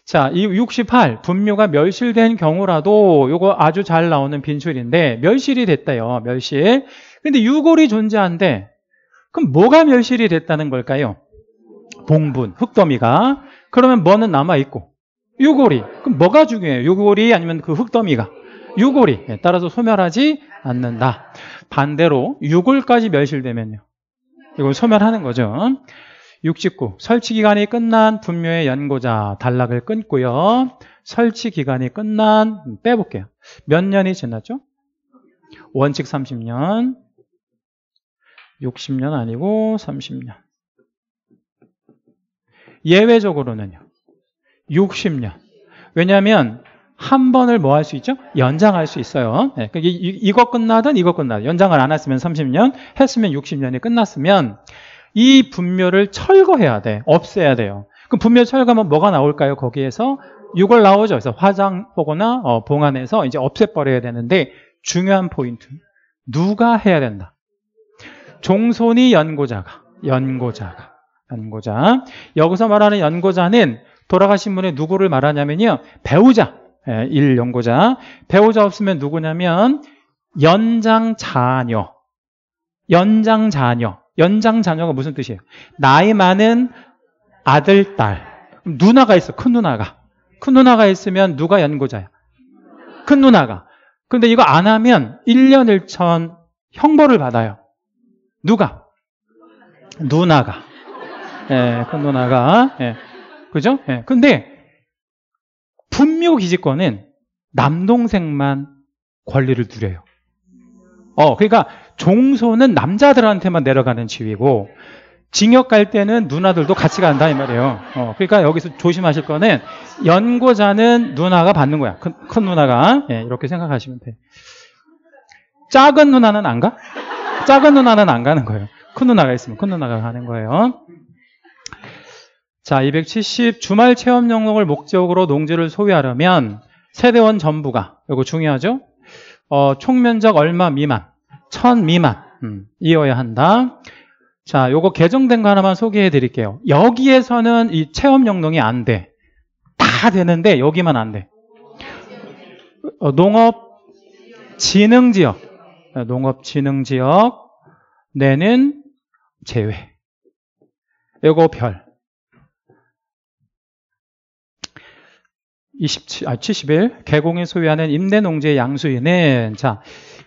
자, 이 68, 분묘가 멸실된 경우라도 요거 아주 잘 나오는 빈출인데 멸실이 됐대요. 멸실. 근데 유골이 존재한데 그럼 뭐가 멸실이 됐다는 걸까요? 봉분, 흙더미가. 그러면 뭐는 남아있고, 유골이. 그럼 뭐가 중요해요? 유골이 아니면 그 흙더미가? 유골이. 예, 따라서 소멸하지 않는다. 반대로 유골까지 멸실되면요. 이걸 소멸하는 거죠. 69. 설치 기간이 끝난 분묘의 연고자 단락을 끊고요. 설치 기간이 끝난 음, 빼볼게요. 몇 년이 지났죠? 원칙 30년. 60년 아니고 30년. 예외적으로는요. 60년. 왜냐하면 한 번을 뭐 할 수 있죠? 연장할 수 있어요. 네, 그게 그러니까 이거 끝나든 이거 끝나든 연장을 안 했으면 30년, 했으면 60년이 끝났으면 이 분묘를 철거해야 돼. 없애야 돼요. 그럼 분묘 철거하면 뭐가 나올까요? 거기에서 이걸 나오죠. 그래서 화장보거나 어, 봉안해서 이제 없애버려야 되는데 중요한 포인트. 누가 해야 된다. 종손이 연고자가 연고자가 연고자 여기서 말하는 연고자는 돌아가신 분의 누구를 말하냐면요 배우자 예, 일 연고자 배우자 없으면 누구냐면 연장 자녀 연장 자녀 연장 자녀가 무슨 뜻이에요? 나이 많은 아들 딸 누나가 있어 큰 누나가 큰 누나가 있으면 누가 연고자야? 큰 누나가 근데 이거 안 하면 1년 1천 형벌을 받아요 누가? 누나가. 예, 그 누나가. 예. 그죠? 예. 근데 분묘 기지권은 남동생만 권리를 누려요. 어, 그러니까 종소는 남자들한테만 내려가는 지위고 징역 갈 때는 누나들도 같이 간다 이 말이에요. 어, 그러니까 여기서 조심하실 거는 연고자는 누나가 받는 거야. 큰, 큰 누나가 예, 이렇게 생각하시면 돼. 작은 누나는 안 가? 작은 누나는 안 가는 거예요. 큰 누나가 있으면 큰 누나가 가는 거예요. 자, 270 주말 체험 영역을 목적으로 농지를 소유하려면 세대원 전부가 이거 중요하죠. 어, 총면적 얼마 미만, 천 미만 음, 이어야 한다. 자, 요거 개정된 거 하나만 소개해 드릴게요. 여기에서는 이 체험 영농이 안 돼. 다 되는데 여기만 안 돼. 어, 농업 지능 지역. 농업진흥지역 내는 제외. 요거 별. 27, 아, 7 0일개공에 소유하는 임대농지의 양수인은, 자,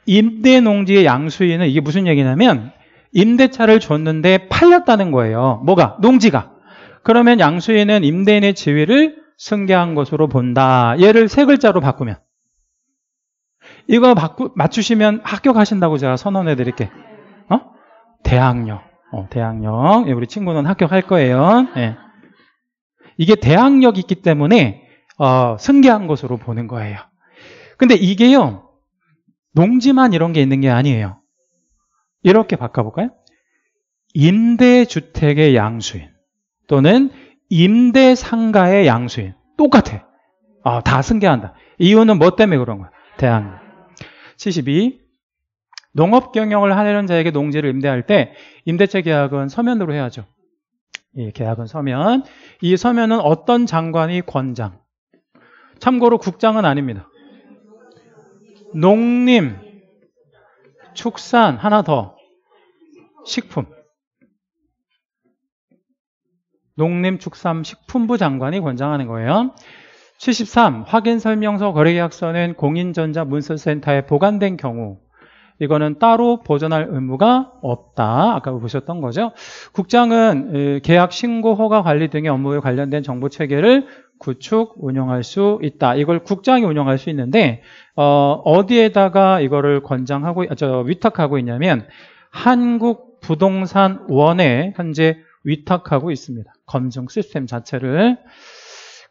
임대농지의 양수인은 이게 무슨 얘기냐면, 임대차를 줬는데 팔렸다는 거예요. 뭐가? 농지가. 그러면 양수인은 임대인의 지위를 승계한 것으로 본다. 얘를 세 글자로 바꾸면. 이거 맞구, 맞추시면 합격하신다고 제가 선언해 드릴게. 어? 대학령. 어, 대학령. 예, 우리 친구는 합격할 거예요. 예. 이게 대학력이 있기 때문에 어, 승계한 것으로 보는 거예요. 근데 이게요. 농지만 이런 게 있는 게 아니에요. 이렇게 바꿔볼까요? 임대주택의 양수인 또는 임대상가의 양수인 똑같아. 아, 다 승계한다. 이유는 뭐 때문에 그런 거야? 대학력 72. 농업 경영을 하려는 자에게 농지를 임대할 때 임대차 계약은 서면으로 해야죠. 예, 계약은 서면. 이 서면은 어떤 장관이 권장. 참고로 국장은 아닙니다. 농림, 축산, 하나 더. 식품. 농림축산식품부 장관이 권장하는 거예요. 73. 확인 설명서 거래계약서는 공인전자 문서센터에 보관된 경우 이거는 따로 보존할 의무가 없다. 아까 보셨던 거죠. 국장은 계약 신고 허가 관리 등의 업무에 관련된 정보 체계를 구축 운영할 수 있다. 이걸 국장이 운영할 수 있는데 어, 디에다가 이거를 권장하고 아, 저 위탁하고 있냐면 한국부동산원에 현재 위탁하고 있습니다. 검증 시스템 자체를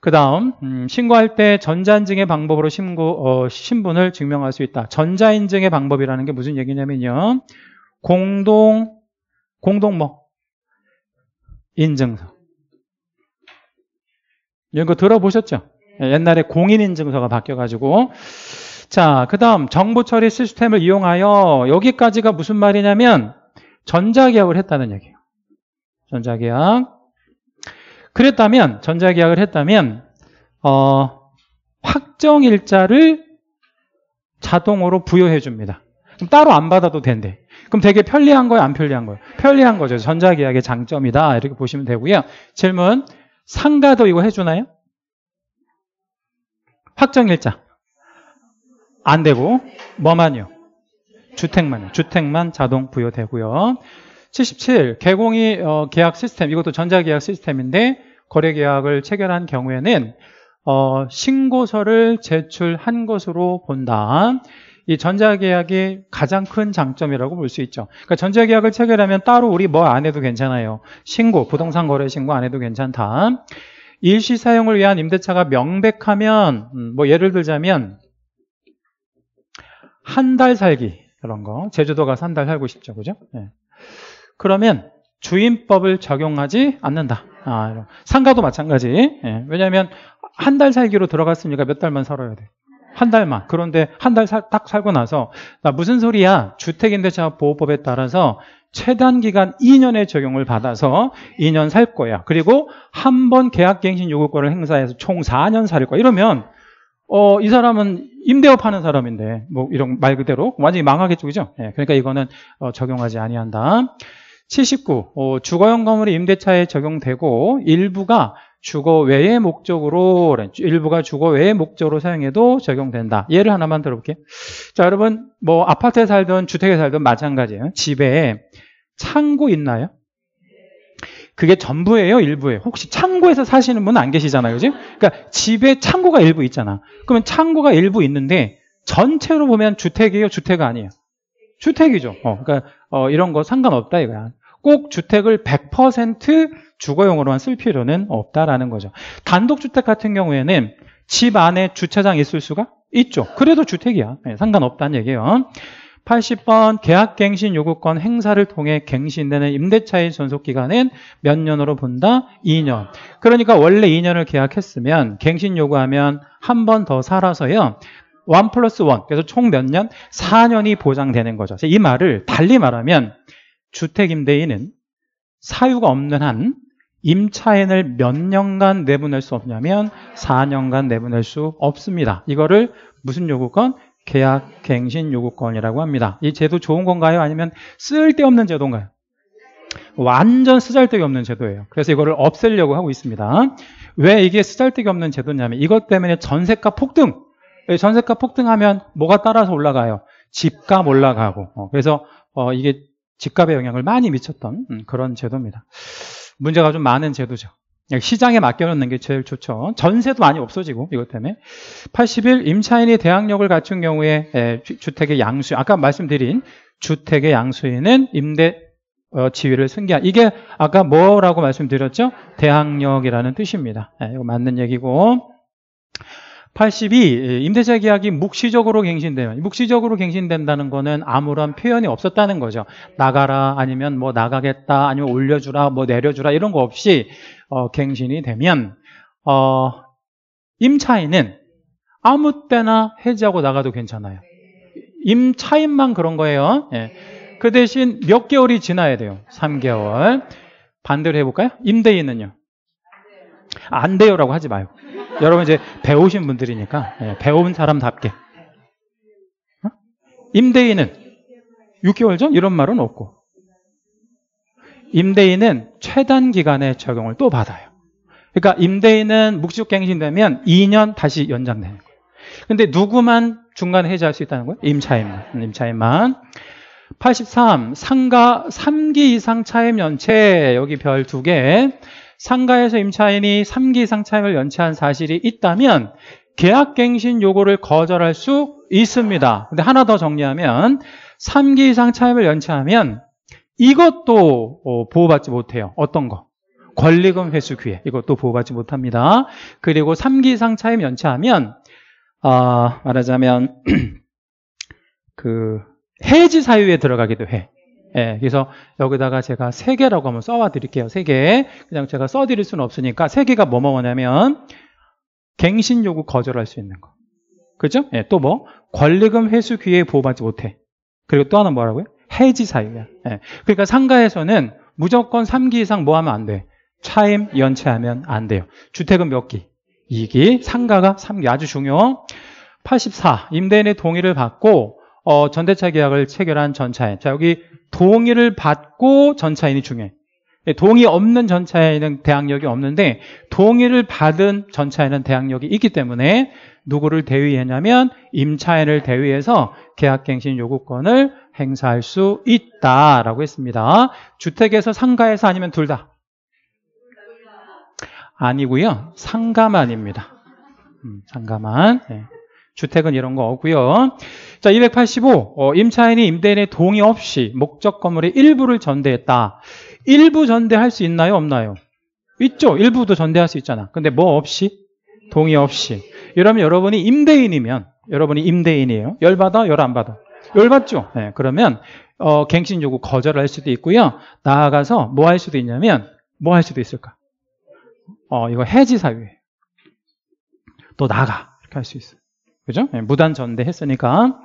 그 다음 음, 신고할 때 전자인증의 방법으로 신고, 어, 신분을 증명할 수 있다. 전자인증의 방법이라는 게 무슨 얘기냐면요. 공동 공동 뭐 인증서 이거 들어보셨죠? 예, 옛날에 공인인증서가 바뀌어가지고 자, 그 다음 정보 처리 시스템을 이용하여 여기까지가 무슨 말이냐면 전자계약을 했다는 얘기예요. 전자계약 그랬다면 전자계약을 했다면 어, 확정일자를 자동으로 부여해 줍니다. 그럼 따로 안 받아도 된대. 그럼 되게 편리한 거예요, 안 편리한 거예요? 편리한 거죠. 전자계약의 장점이다. 이렇게 보시면 되고요. 질문. 상가도 이거 해주나요? 확정일자. 안 되고, 뭐만요? 주택만요. 주택만 자동 부여되고요. 77. 개공이 어, 계약 시스템, 이것도 전자계약 시스템인데 거래계약을 체결한 경우에는 어, 신고서를 제출한 것으로 본다. 이전자계약이 가장 큰 장점이라고 볼 수 있죠. 그러니까 전자계약을 체결하면 따로 우리 뭐 안 해도 괜찮아요. 신고, 부동산 거래 신고 안 해도 괜찮다. 일시 사용을 위한 임대차가 명백하면 음, 뭐 예를 들자면 한 달 살기 이런 거 제주도 가서 한 달 살고 싶죠, 그죠? 네. 그러면 주임법을 적용하지 않는다. 아, 상가도 마찬가지. 예, 왜냐하면 한 달 살기로 들어갔으니까 몇 달만 살아야 돼. 한 달만. 그런데 한 달 딱 살고 나서 나 무슨 소리야? 주택임대차 보호법에 따라서 최단 기간 2년의 적용을 받아서 2년 살 거야. 그리고 한 번 계약갱신 요구권을 행사해서 총 4년 살 거야. 이러면 어, 이 사람은 임대업 하는 사람인데 뭐 이런 말 그대로 완전히 망하게죠 그죠? 예, 그러니까 이거는 어, 적용하지 아니한다. 79. 어, 주거용 건물이 임대차에 적용되고 일부가 주거 외의 목적으로 일부가 주거 외의 목적으로 사용해도 적용된다. 예를 하나만 들어볼게요. 자, 여러분 뭐 아파트에 살던 주택에 살던 마찬가지예요. 집에 창고 있나요? 그게 전부예요, 일부예요? 혹시 창고에서 사시는 분 안 계시잖아요, 그지? 그러니까 집에 창고가 일부 있잖아. 그러면 창고가 일부 있는데 전체로 보면 주택이에요, 주택 아니에요? 주택이죠. 어, 그러니까 어, 이런 거 상관없다 이거야. 꼭 주택을 100% 주거용으로만 쓸 필요는 없다라는 거죠. 단독주택 같은 경우에는 집 안에 주차장 있을 수가 있죠. 그래도 주택이야. 네, 상관없다는 얘기예요. 80번 계약갱신 요구권 행사를 통해 갱신되는 임대차의 전속기간은 몇 년으로 본다? 2년. 그러니까 원래 2년을 계약했으면 갱신 요구하면 한 번 더 살아서요. 1 플러스 1 그래서 총 몇 년? 4년이 보장되는 거죠 이 말을 달리 말하면 주택임대인은 사유가 없는 한 임차인을 몇 년간 내보낼 수 없냐면 4년간 내보낼 수 없습니다 이거를 무슨 요구권? 계약갱신 요구권이라고 합니다 이 제도 좋은 건가요? 아니면 쓸데없는 제도인가요? 완전 쓰잘데기 없는 제도예요 그래서 이거를 없애려고 하고 있습니다 왜 이게 쓰잘데기 없는 제도냐면 이것 때문에 전세가 폭등 예, 전세가 폭등하면 뭐가 따라서 올라가요? 집값 올라가고. 어, 그래서 어, 이게 집값에 영향을 많이 미쳤던 음, 그런 제도입니다. 문제가 좀 많은 제도죠. 예, 시장에 맡겨놓는 게 제일 좋죠. 전세도 많이 없어지고 이것 때문에 81 임차인이 대항력을 갖춘 경우에 예, 주택의 양수 아까 말씀드린 주택의 양수인은 임대 어, 지위를 승계한 이게 아까 뭐라고 말씀드렸죠? 대항력이라는 뜻입니다. 이거 맞는 얘기고 82 임대차 계약이 묵시적으로 갱신되면 묵시적으로 갱신된다는 거는 아무런 표현이 없었다는 거죠. 나가라 아니면 뭐 나가겠다 아니면 올려주라 뭐 내려주라 이런 거 없이 어, 갱신이 되면 어, 임차인은 아무 때나 해지하고 나가도 괜찮아요. 임차인만 그런 거예요. 예. 그 대신 몇 개월이 지나야 돼요. 3개월. 반대로 해볼까요? 임대인은요? 안 돼요라고 하지 마요. 여러분 이제 배우신 분들이니까 예, 배운 사람답게 어? 임대인은 6개월 전 이런 말은 없고 임대인은 최단 기간의 적용을 또 받아요. 그러니까 임대인은 묵직갱신되면 2년 다시 연장되는 거예요. 근데 누구만 중간에 해제할 수 있다는 거예요? 임차인만. 임차인만. 83. 상가 3기 이상 차임 연체. 여기 별 2개. 상가에서 임차인이 3기 이상 차임을 연체한 사실이 있다면 계약갱신 요구를 거절할 수 있습니다. 근데 하나 더 정리하면 3기 이상 차임을 연체하면 이것도 어, 보호받지 못해요. 어떤 거? 권리금 회수 기회 이것도 보호받지 못합니다. 그리고 3기 이상 차임 연체하면 어, 말하자면 그 해지 사유에 들어가기도 해. 예, 그래서 여기다가 제가 3개라고 한번 써와 드릴게요. 3개. 그냥 제가 써드릴 수는 없으니까 3개가 뭐뭐냐면 갱신 요구 거절할 수 있는 거. 그죠? 예, 또 뭐? 권리금 회수 기회 보호받지 못해. 그리고 또 하나 뭐라고요? 해지 사유야. 예, 그러니까 상가에서는 무조건 3기 이상 뭐 하면 안 돼. 차임 연체하면 안 돼요. 주택은 몇 기? 2기. 상가가 3기. 아주 중요. 84. 임대인의 동의를 받고 어, 전대차 계약을 체결한 전차인. 자, 여기 동의를 받고 전차인이 중요해. 예, 동의 없는 전차에는 대항력이 없는데 동의를 받은 전차에는 대항력이 있기 때문에 누구를 대위했냐면 임차인을 대위해서 계약갱신 요구권을 행사할 수 있다라고 했습니다. 주택에서 상가에서 아니면 둘 다? 아니고요. 상가만입니다. 음, 상가만. 네. 주택은 이런 거 없고요. 자, 285. 어, 임차인이 임대인의 동의 없이 목적 건물의 일부를 전대했다. 일부 전대할 수 있나요? 없나요? 있죠. 일부도 전대할 수 있잖아. 근데 뭐 없이? 동의 없이. 이러면 여러분이 임대인이면 여러분이 임대인이에요. 열 받아? 열 안 받아? 열 받죠. 네, 그러면 어, 갱신 요구 거절할 수도 있고요. 나아가서 뭐 할 수도 있냐면 뭐 할 수도 있을까? 어, 이거 해지 사유예요. 또 나가 이렇게 할 수 있어요. 그죠? 예, 무단 전대했으니까.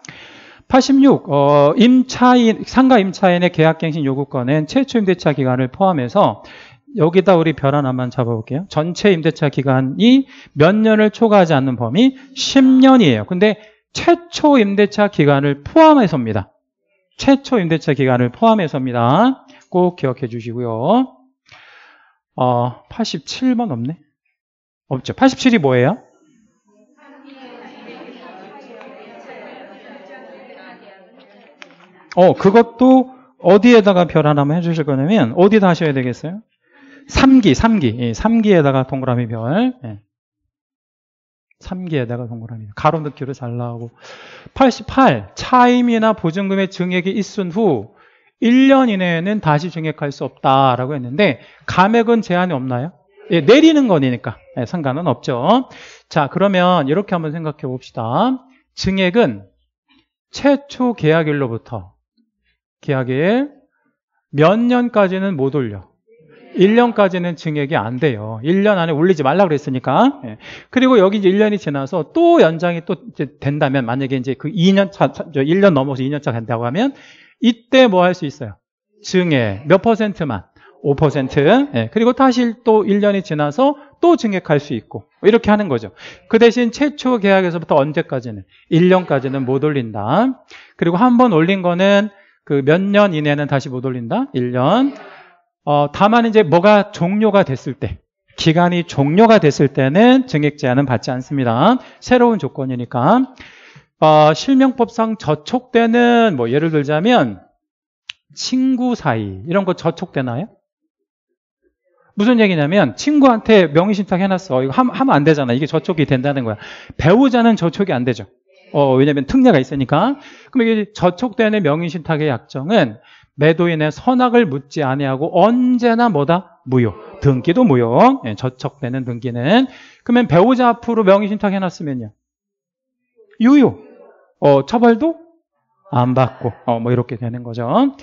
86. 어, 임차인 상가 임차인의 계약갱신 요구권은 최초 임대차 기간을 포함해서 여기다 우리 별 하나만 잡아볼게요. 전체 임대차 기간이 몇 년을 초과하지 않는 범위 10년이에요. 근데 최초 임대차 기간을 포함해서입니다. 최초 임대차 기간을 포함해서입니다. 꼭 기억해 주시고요. 어, 87번 없네. 없죠. 87이 뭐예요? 어, 그것도 어디에다가 별 하나만 해주실 거냐면, 어디다 하셔야 되겠어요? 3기, 3기. 예, 3기에다가 동그라미 별. 예. 3기에다가 동그라미. 가로 넣기로 잘 나오고. 88. 차임이나 보증금의 증액이 있은 후 1년 이내에는 다시 증액할 수 없다라고 했는데 감액은 제한이 없나요? 예, 내리는 거니까 예, 상관은 없죠. 자, 그러면 이렇게 한번 생각해 봅시다. 증액은 최초 계약일로부터 계약기에몇 년까지는 못 올려. 1년까지는 증액이 안 돼요. 1년 안에 올리지 말라 그랬으니까. 예. 그리고 여기 이제 1년이 지나서 또 연장이 또 된다면 만약에 이제 그 2년 차 1년 넘어서 2년 차 된다고 하면 이때 뭐 할 수 있어요? 증액 몇 퍼센트만 5% 예, 그리고 다시 또 1년이 지나서 또 증액할 수 있고 이렇게 하는 거죠. 그 대신 최초 계약에서부터 언제까지는 1년까지는 못 올린다. 그리고 한 번 올린 거는 그몇년 이내는 다시 못 올린다? 1년. 어, 다만 이제 뭐가 종료가 됐을 때, 기간이 종료가 됐을 때는 증액 제한은 받지 않습니다. 새로운 조건이니까. 어, 실명법상 저촉되는 뭐 예를 들자면 친구 사이 이런 거 저촉되나요? 무슨 얘기냐면 친구한테 명의신탁 해놨어. 이거 하면 안 되잖아. 이게 저촉이 된다는 거야. 배우자는 저촉이 안 되죠. 어, 왜냐면 특례가 있으니까. 그럼 이게 저촉되는 명의신탁의 약정은 매도인의 선악을 묻지 아니하고 언제나 뭐다? 무효. 등기도 무효. 예, 저촉되는 등기는. 그러면 배우자 앞으로 명의신탁 해놨으면요. 유효. 어, 처벌도 안 받고. 어, 뭐 이렇게 되는 거죠.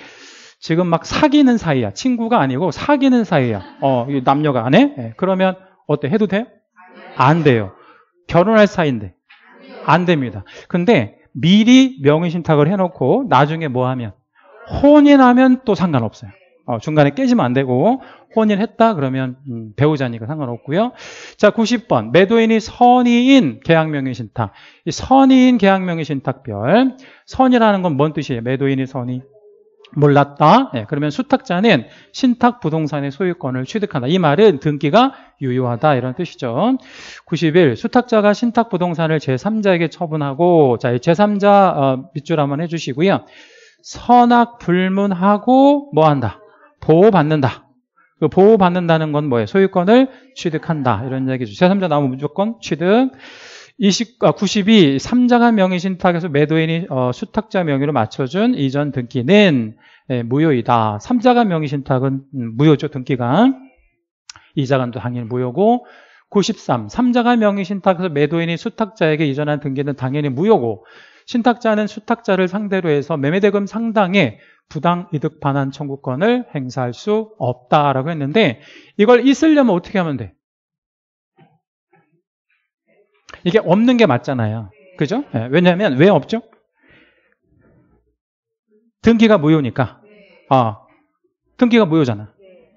지금 막 사귀는 사이야. 친구가 아니고 사귀는 사이야. 어, 남녀가 안 해? 예, 그러면 어때? 해도 돼요? 안 돼요. 결혼할 사이인데. 안 됩니다. 근데 미리 명의신탁을 해놓고 나중에 뭐 하면 혼인하면 또 상관없어요. 어, 중간에 깨지면 안 되고 혼인했다 그러면 음, 배우자니까 상관없고요. 자 90번 매도인이 선의인 계약명의신탁 이 선의인 계약명의신탁별 선의라는건 뭔 뜻이에요? 매도인이 선의 몰랐다. 네, 그러면 수탁자는 신탁 부동산의 소유권을 취득한다. 이 말은 등기가 유효하다 이런 뜻이죠. 91. 수탁자가 신탁 부동산을 제3자에게 처분하고 자, 제3자 어, 밑줄 한번 해주시고요. 선악 불문하고 뭐 한다? 보호받는다. 그 보호받는다는 건 뭐예요? 소유권을 취득한다. 이런 얘기죠. 제3자 나오면 무조건 취득. 20, 아, 92 3자가 명의 신탁에서 매도인이 어, 수탁자 명의로 맞춰준 이전 등기는 예, 무효이다. 3자가 명의 신탁은 음, 무효죠. 등기가 이자간도 당연히 무효고 93 3자가 명의 신탁에서 매도인이 수탁자에게 이전한 등기는 당연히 무효고 신탁자는 수탁자를 상대로 해서 매매대금 상당의 부당 이득 반환 청구권을 행사할 수 없다라고 했는데 이걸 있으려면 어떻게 하면 돼? 이게 없는 게 맞잖아요. 네. 그죠? 네. 예, 왜냐하면 왜 없죠? 등기가 무효니까. 어, 등기가 무효잖아.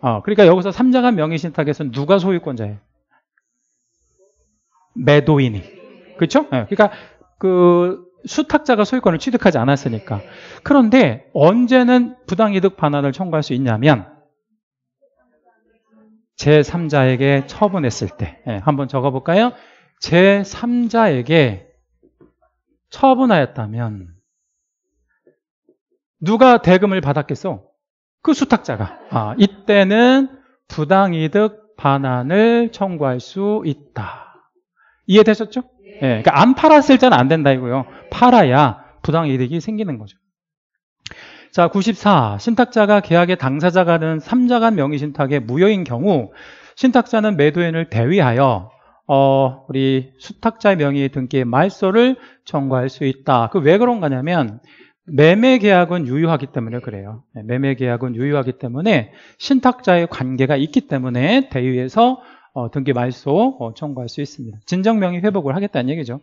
어, 그러니까 여기서 3자가명의신탁에서 누가 소유권자예요? 매도인이. 그쵸 네, 그러니까 그 수탁자가 소유권을 취득하지 않았으니까. 그런데 언제는 부당이득 반환을 청구할 수 있냐면 제3자에게 처분했을 때. 네, 한번 적어볼까요? 제3자에게 처분하였다면 누가 대금을 받았겠소? 그 수탁자가. 아, 이때는 부당이득 반환을 청구할 수 있다. 이해되셨죠? 예. 네. 그러니까 안 팔았을 때는 안 된다 이고요. 팔아야 부당이득이 생기는 거죠. 자, 94. 신탁자가 계약의 당사자가 된 3자 간 명의신탁의 무효인 경우 신탁자는 매도인을 대위하여 어, 우리 수탁자의 명의 의 등기의 말소를 청구할 수 있다. 그 왜 그런 거냐면 매매 계약은 유효하기 때문에 그래요. 네, 매매 계약은 유효하기 때문에 신탁자의 관계가 있기 때문에 대위에서 어, 등기 말소 어, 청구할 수 있습니다. 진정 명의 회복을 하겠다는 얘기죠.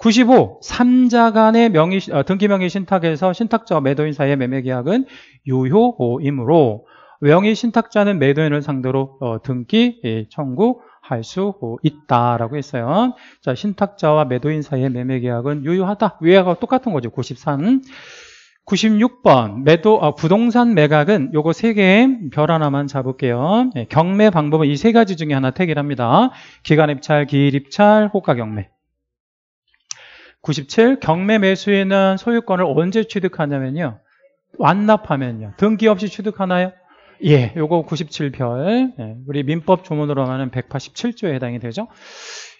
95 3자 간의 명의 어, 등기 명의 신탁에서 신탁자와 매도인 사이의 매매 계약은 유효이므로 명의 신탁자는 매도인을 상대로 어, 등기 예, 청구 할수 있다라고 했어요. 자, 신탁자와 매도인 사이의 매매 계약은 유효하다. 위하고 똑같은 거죠. 93. 96번 매도 어, 부동산 매각은 요거 세 개 별 하나만 잡을게요. 네, 경매 방법은 이 세 가지 중에 하나 택일합니다. 기간 입찰, 기일 입찰, 호가 경매. 97 경매 매수에는 소유권을 언제 취득하냐면요. 완납하면요. 등기 없이 취득하나요? 예, 요거 97별. 예, 우리 민법 조문으로 하면 187조에 해당이 되죠.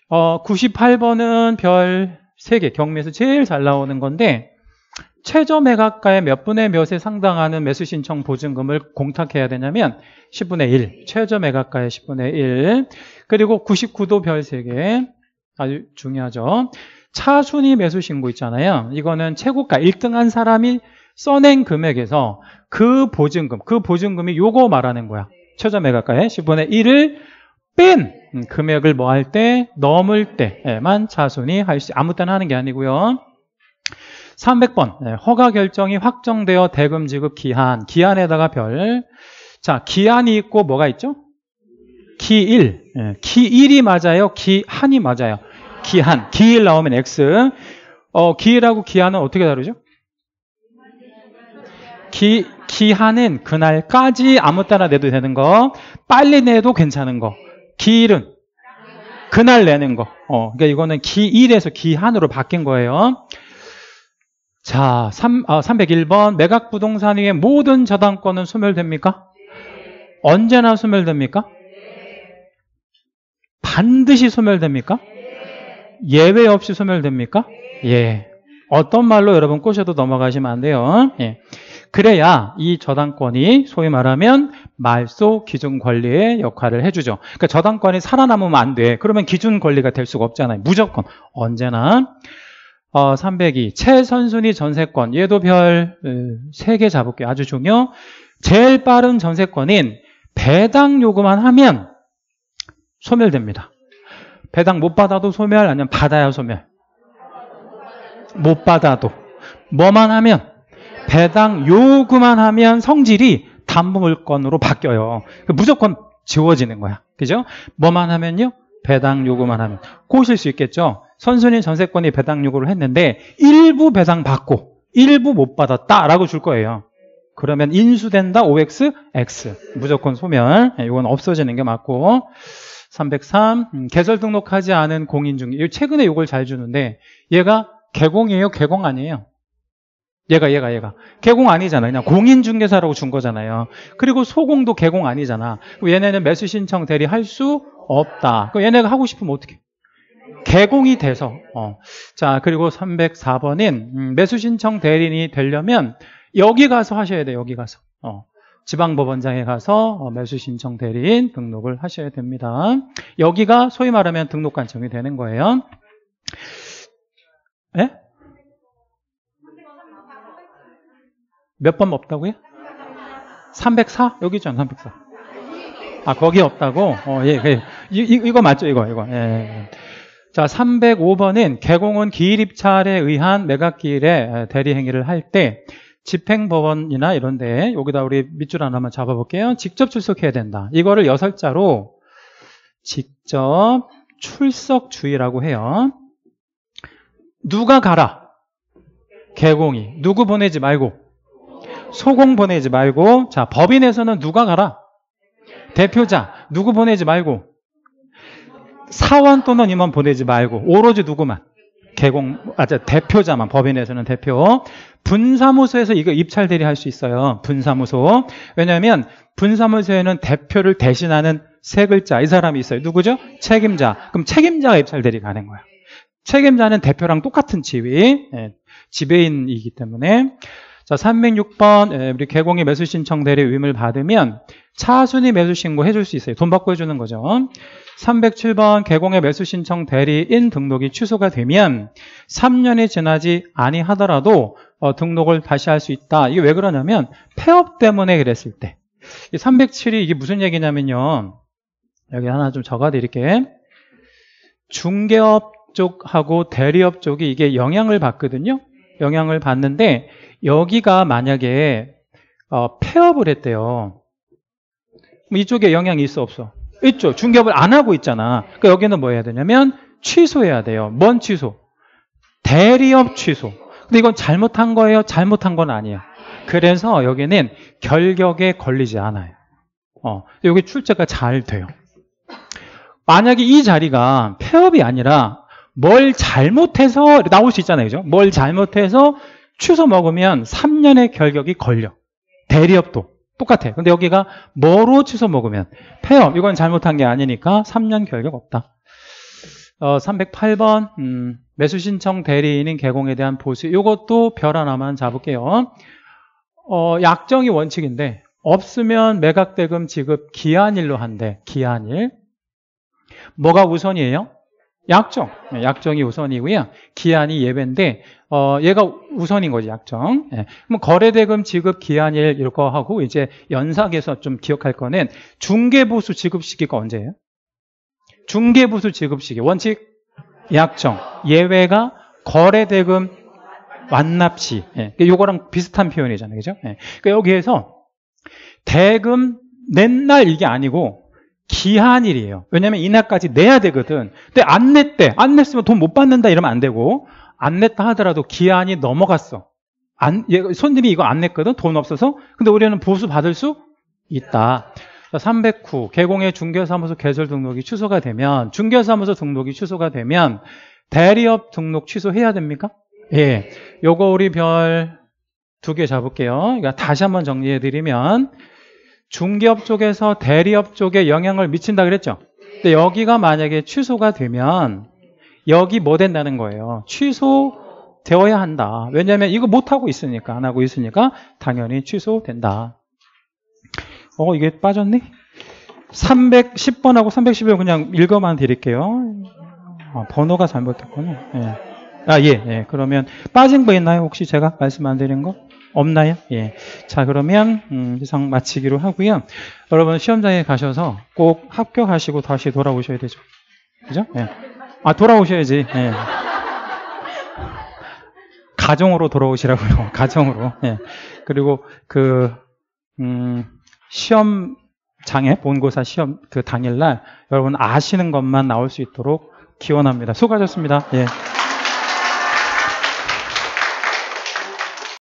어, 98번은 별 3개, 경매에서 제일 잘 나오는 건데, 최저 매각가의 몇 분의 몇에 상당하는 매수 신청 보증금을 공탁해야 되냐면 10분의 1, 최저 매각가의 10분의 1, 그리고 99도 별 3개, 아주 중요하죠. 차순위 매수 신고 있잖아요. 이거는 최고가 1등한 사람이 써낸 금액에서 그 보증금, 그 보증금이 요거 말하는 거야. 최저 매각가의 10분의 1을 뺀 금액을 뭐 할 때, 넘을 때만 에 자손이 할 수, 아무 때나 하는 게 아니고요. 300번, 예, 허가 결정이 확정되어 대금 지급 기한, 기한에다가 별. 자, 기한이 있고 뭐가 있죠? 기일. 예, 기일이 맞아요? 기한이 맞아요? 기한. 기일 나오면 X. 어, 기일하고 기한은 어떻게 다르죠? 기, 기한은 그날까지 아무 때나 내도 되는 거. 빨리 내도 괜찮은 거. 기일은 그날 내는 거. 어, 그러니까 이거는 기일에서 기한으로 바뀐 거예요. 자, 3, 아, 301번. 매각 부동산 위의 모든 저당권은 소멸됩니까? 언제나 소멸됩니까? 반드시 소멸됩니까? 예외 없이 소멸됩니까? 예. 어떤 말로 여러분 꼬셔도 넘어가시면 안 돼요. 예. 그래야 이 저당권이 소위 말하면 말소 기준 권리의 역할을 해주죠. 그러니까 저당권이 살아남으면 안 돼. 그러면 기준 권리가 될 수가 없잖아요. 무조건 언제나 어, 302 최선순위 전세권 얘도 별 3개 잡을게요. 아주 중요. 제일 빠른 전세권인 배당 요구만 하면 소멸됩니다. 배당 못 받아도 소멸 아니면 받아야 소멸. 못 받아도 뭐만 하면 배당 요구만 하면 성질이 담보물건으로 바뀌어요. 그러니까 무조건 지워지는 거야. 그죠? 뭐만 하면요? 배당 요구만 하면. 꼬실 수 있겠죠? 선순위 전세권이 배당 요구를 했는데 일부 배당 받고 일부 못 받았다라고 줄 거예요. 그러면 인수된다 OX X 무조건 소멸 이건 예, 없어지는 게 맞고 303 음, 개설 등록하지 않은 공인 중개 최근에 이걸 잘 주는데 얘가 개공이에요 개공 아니에요 얘가 얘가 얘가 개공 아니잖아 그냥 공인중개사라고 준 거잖아요 그리고 소공도 개공 아니잖아 얘네는 매수 신청 대리할 수 없다 그 얘네가 하고 싶으면 어떻게 개공이 돼서 어. 자 그리고 304번인 음, 매수 신청 대리인이 되려면 여기 가서 하셔야 돼 여기 가서 어. 지방법원장에 가서 어, 매수 신청 대리인 등록을 하셔야 됩니다 여기가 소위 말하면 등록 관청이 되는 거예요 예? 몇번 없다고요? 304? 여기 있잖아, 304. 아, 거기 없다고? 어, 예, 예. 이, 이, 거 맞죠, 이거, 이거. 예. 예. 자, 305번은 개공은 기일입찰에 의한 매각기일에 대리행위를 할 때 집행법원이나 이런 데 여기다 우리 밑줄 하나만 잡아볼게요. 직접 출석해야 된다. 이거를 여설자로 직접 출석주의라고 해요. 누가 가라? 개공이. 누구 보내지 말고. 소공 보내지 말고 자 법인에서는 누가 가라? 대표자 누구 보내지 말고 사원 또는 임원 보내지 말고 오로지 누구만 개공 아자 대표자만 법인에서는 대표 분사무소에서 이거 입찰 대리할 수 있어요 분사무소 왜냐하면 분사무소에는 대표를 대신하는 세 글자 이 사람이 있어요 누구죠 책임자 그럼 책임자가 입찰 대리 가는 거야 책임자는 대표랑 똑같은 지위 예, 지배인이기 때문에 자, 306번 예, 우리 개공이 매수 신청 대리 의무를 받으면 차순위 매수 신고 해줄 수 있어요. 돈 받고 해주는 거죠. 307번 개공의 매수 신청 대리인 등록이 취소가 되면 3년이 지나지 아니하더라도 어, 등록을 다시 할 수 있다. 이게 왜 그러냐면 폐업 때문에 그랬을 때. 307이 이게 무슨 얘기냐면요. 여기 하나 좀 적어드릴게. 중개업 쪽하고 대리업 쪽이 이게 영향을 받거든요. 영향을 받는데 여기가 만약에 어, 폐업을 했대요. 이쪽에 영향이 있어 없어? 있죠. 중개업을 안 하고 있잖아. 그러니까 여기는 뭐 해야 되냐면 취소해야 돼요. 뭔 취소? 대리업 취소. 근데 이건 잘못한 거예요? 잘못한 건 아니에요. 그래서 여기는 결격에 걸리지 않아요. 어, 여기 출제가 잘 돼요. 만약에 이 자리가 폐업이 아니라 뭘 잘못해서 나올 수 있잖아요. 그죠? 뭘 잘못해서 취소 먹으면 3년의 결격이 걸려. 대리업도 똑같아. 근데 여기가 뭐로 취소 먹으면 폐업 이건 잘못한 게 아니니까 3년 결격 없다. 어, 308번 음, 매수 신청 대리인인 개공에 대한 보수 이것도 별 하나만 잡을게요. 어, 약정이 원칙인데 없으면 매각대금 지급 기한일로 한대. 기한일. 뭐가 우선이에요? 약정, 예, 약정이 우선이고요. 기한이 예배인데 어, 얘가 우선인 거지 약정. 예. 그럼 거래대금 지급 기한일 이거 하고 이제 연상에서좀 기억할 거는 중개보수 지급 시기가 언제예요? 중개보수 지급 시기 원칙 약정 예외가 거래대금 완납시. 예. 그러니까 요거랑 비슷한 표현이잖아요, 그죠? 예. 그러니까 여기에서 대금 낸 날 이게 아니고 기한 일이에요. 왜냐면 하 이날까지 내야 되거든. 근데 안 냈대. 안 냈으면 돈 못 받는다 이러면 안 되고 안 냈다 하더라도 기한이 넘어갔어. 안, 손님이 이거 안 냈거든. 돈 없어서. 근데 우리는 보수 받을 수 있다. 3 0 9 개공의 중개사무소 개설 등록이 취소가 되면 중개사무소 등록이 취소가 되면 대리업 등록 취소해야 됩니까? 예. 요거 우리 별 두 개 잡을게요. 그러니까 다시 한번 정리해 드리면 중기업 쪽에서 대리업 쪽에 영향을 미친다 그랬죠? 근데 여기가 만약에 취소가 되면 여기 뭐 된다는 거예요? 취소되어야 한다. 왜냐하면 이거 못하고 있으니까 안 하고 있으니까 당연히 취소된다. 어 이게 빠졌니? 310번하고 311번 그냥 읽어만 드릴게요. 아, 번호가 잘못됐군요. 예. 아, 예, 예. 그러면 빠진 거 있나요? 혹시 제가 말씀 안 드린 거? 없나요? 예. 자, 그러면 음, 이상 마치기로 하고요. 여러분 시험장에 가셔서 꼭 합격하시고 다시 돌아오셔야 되죠. 그죠? 예. 아, 돌아오셔야지. 예. 가정으로 돌아오시라고요. 가정으로. 예. 그리고 그 음, 시험장에 본고사 시험 그 당일날 여러분 아시는 것만 나올 수 있도록 기원합니다. 수고하셨습니다. 예.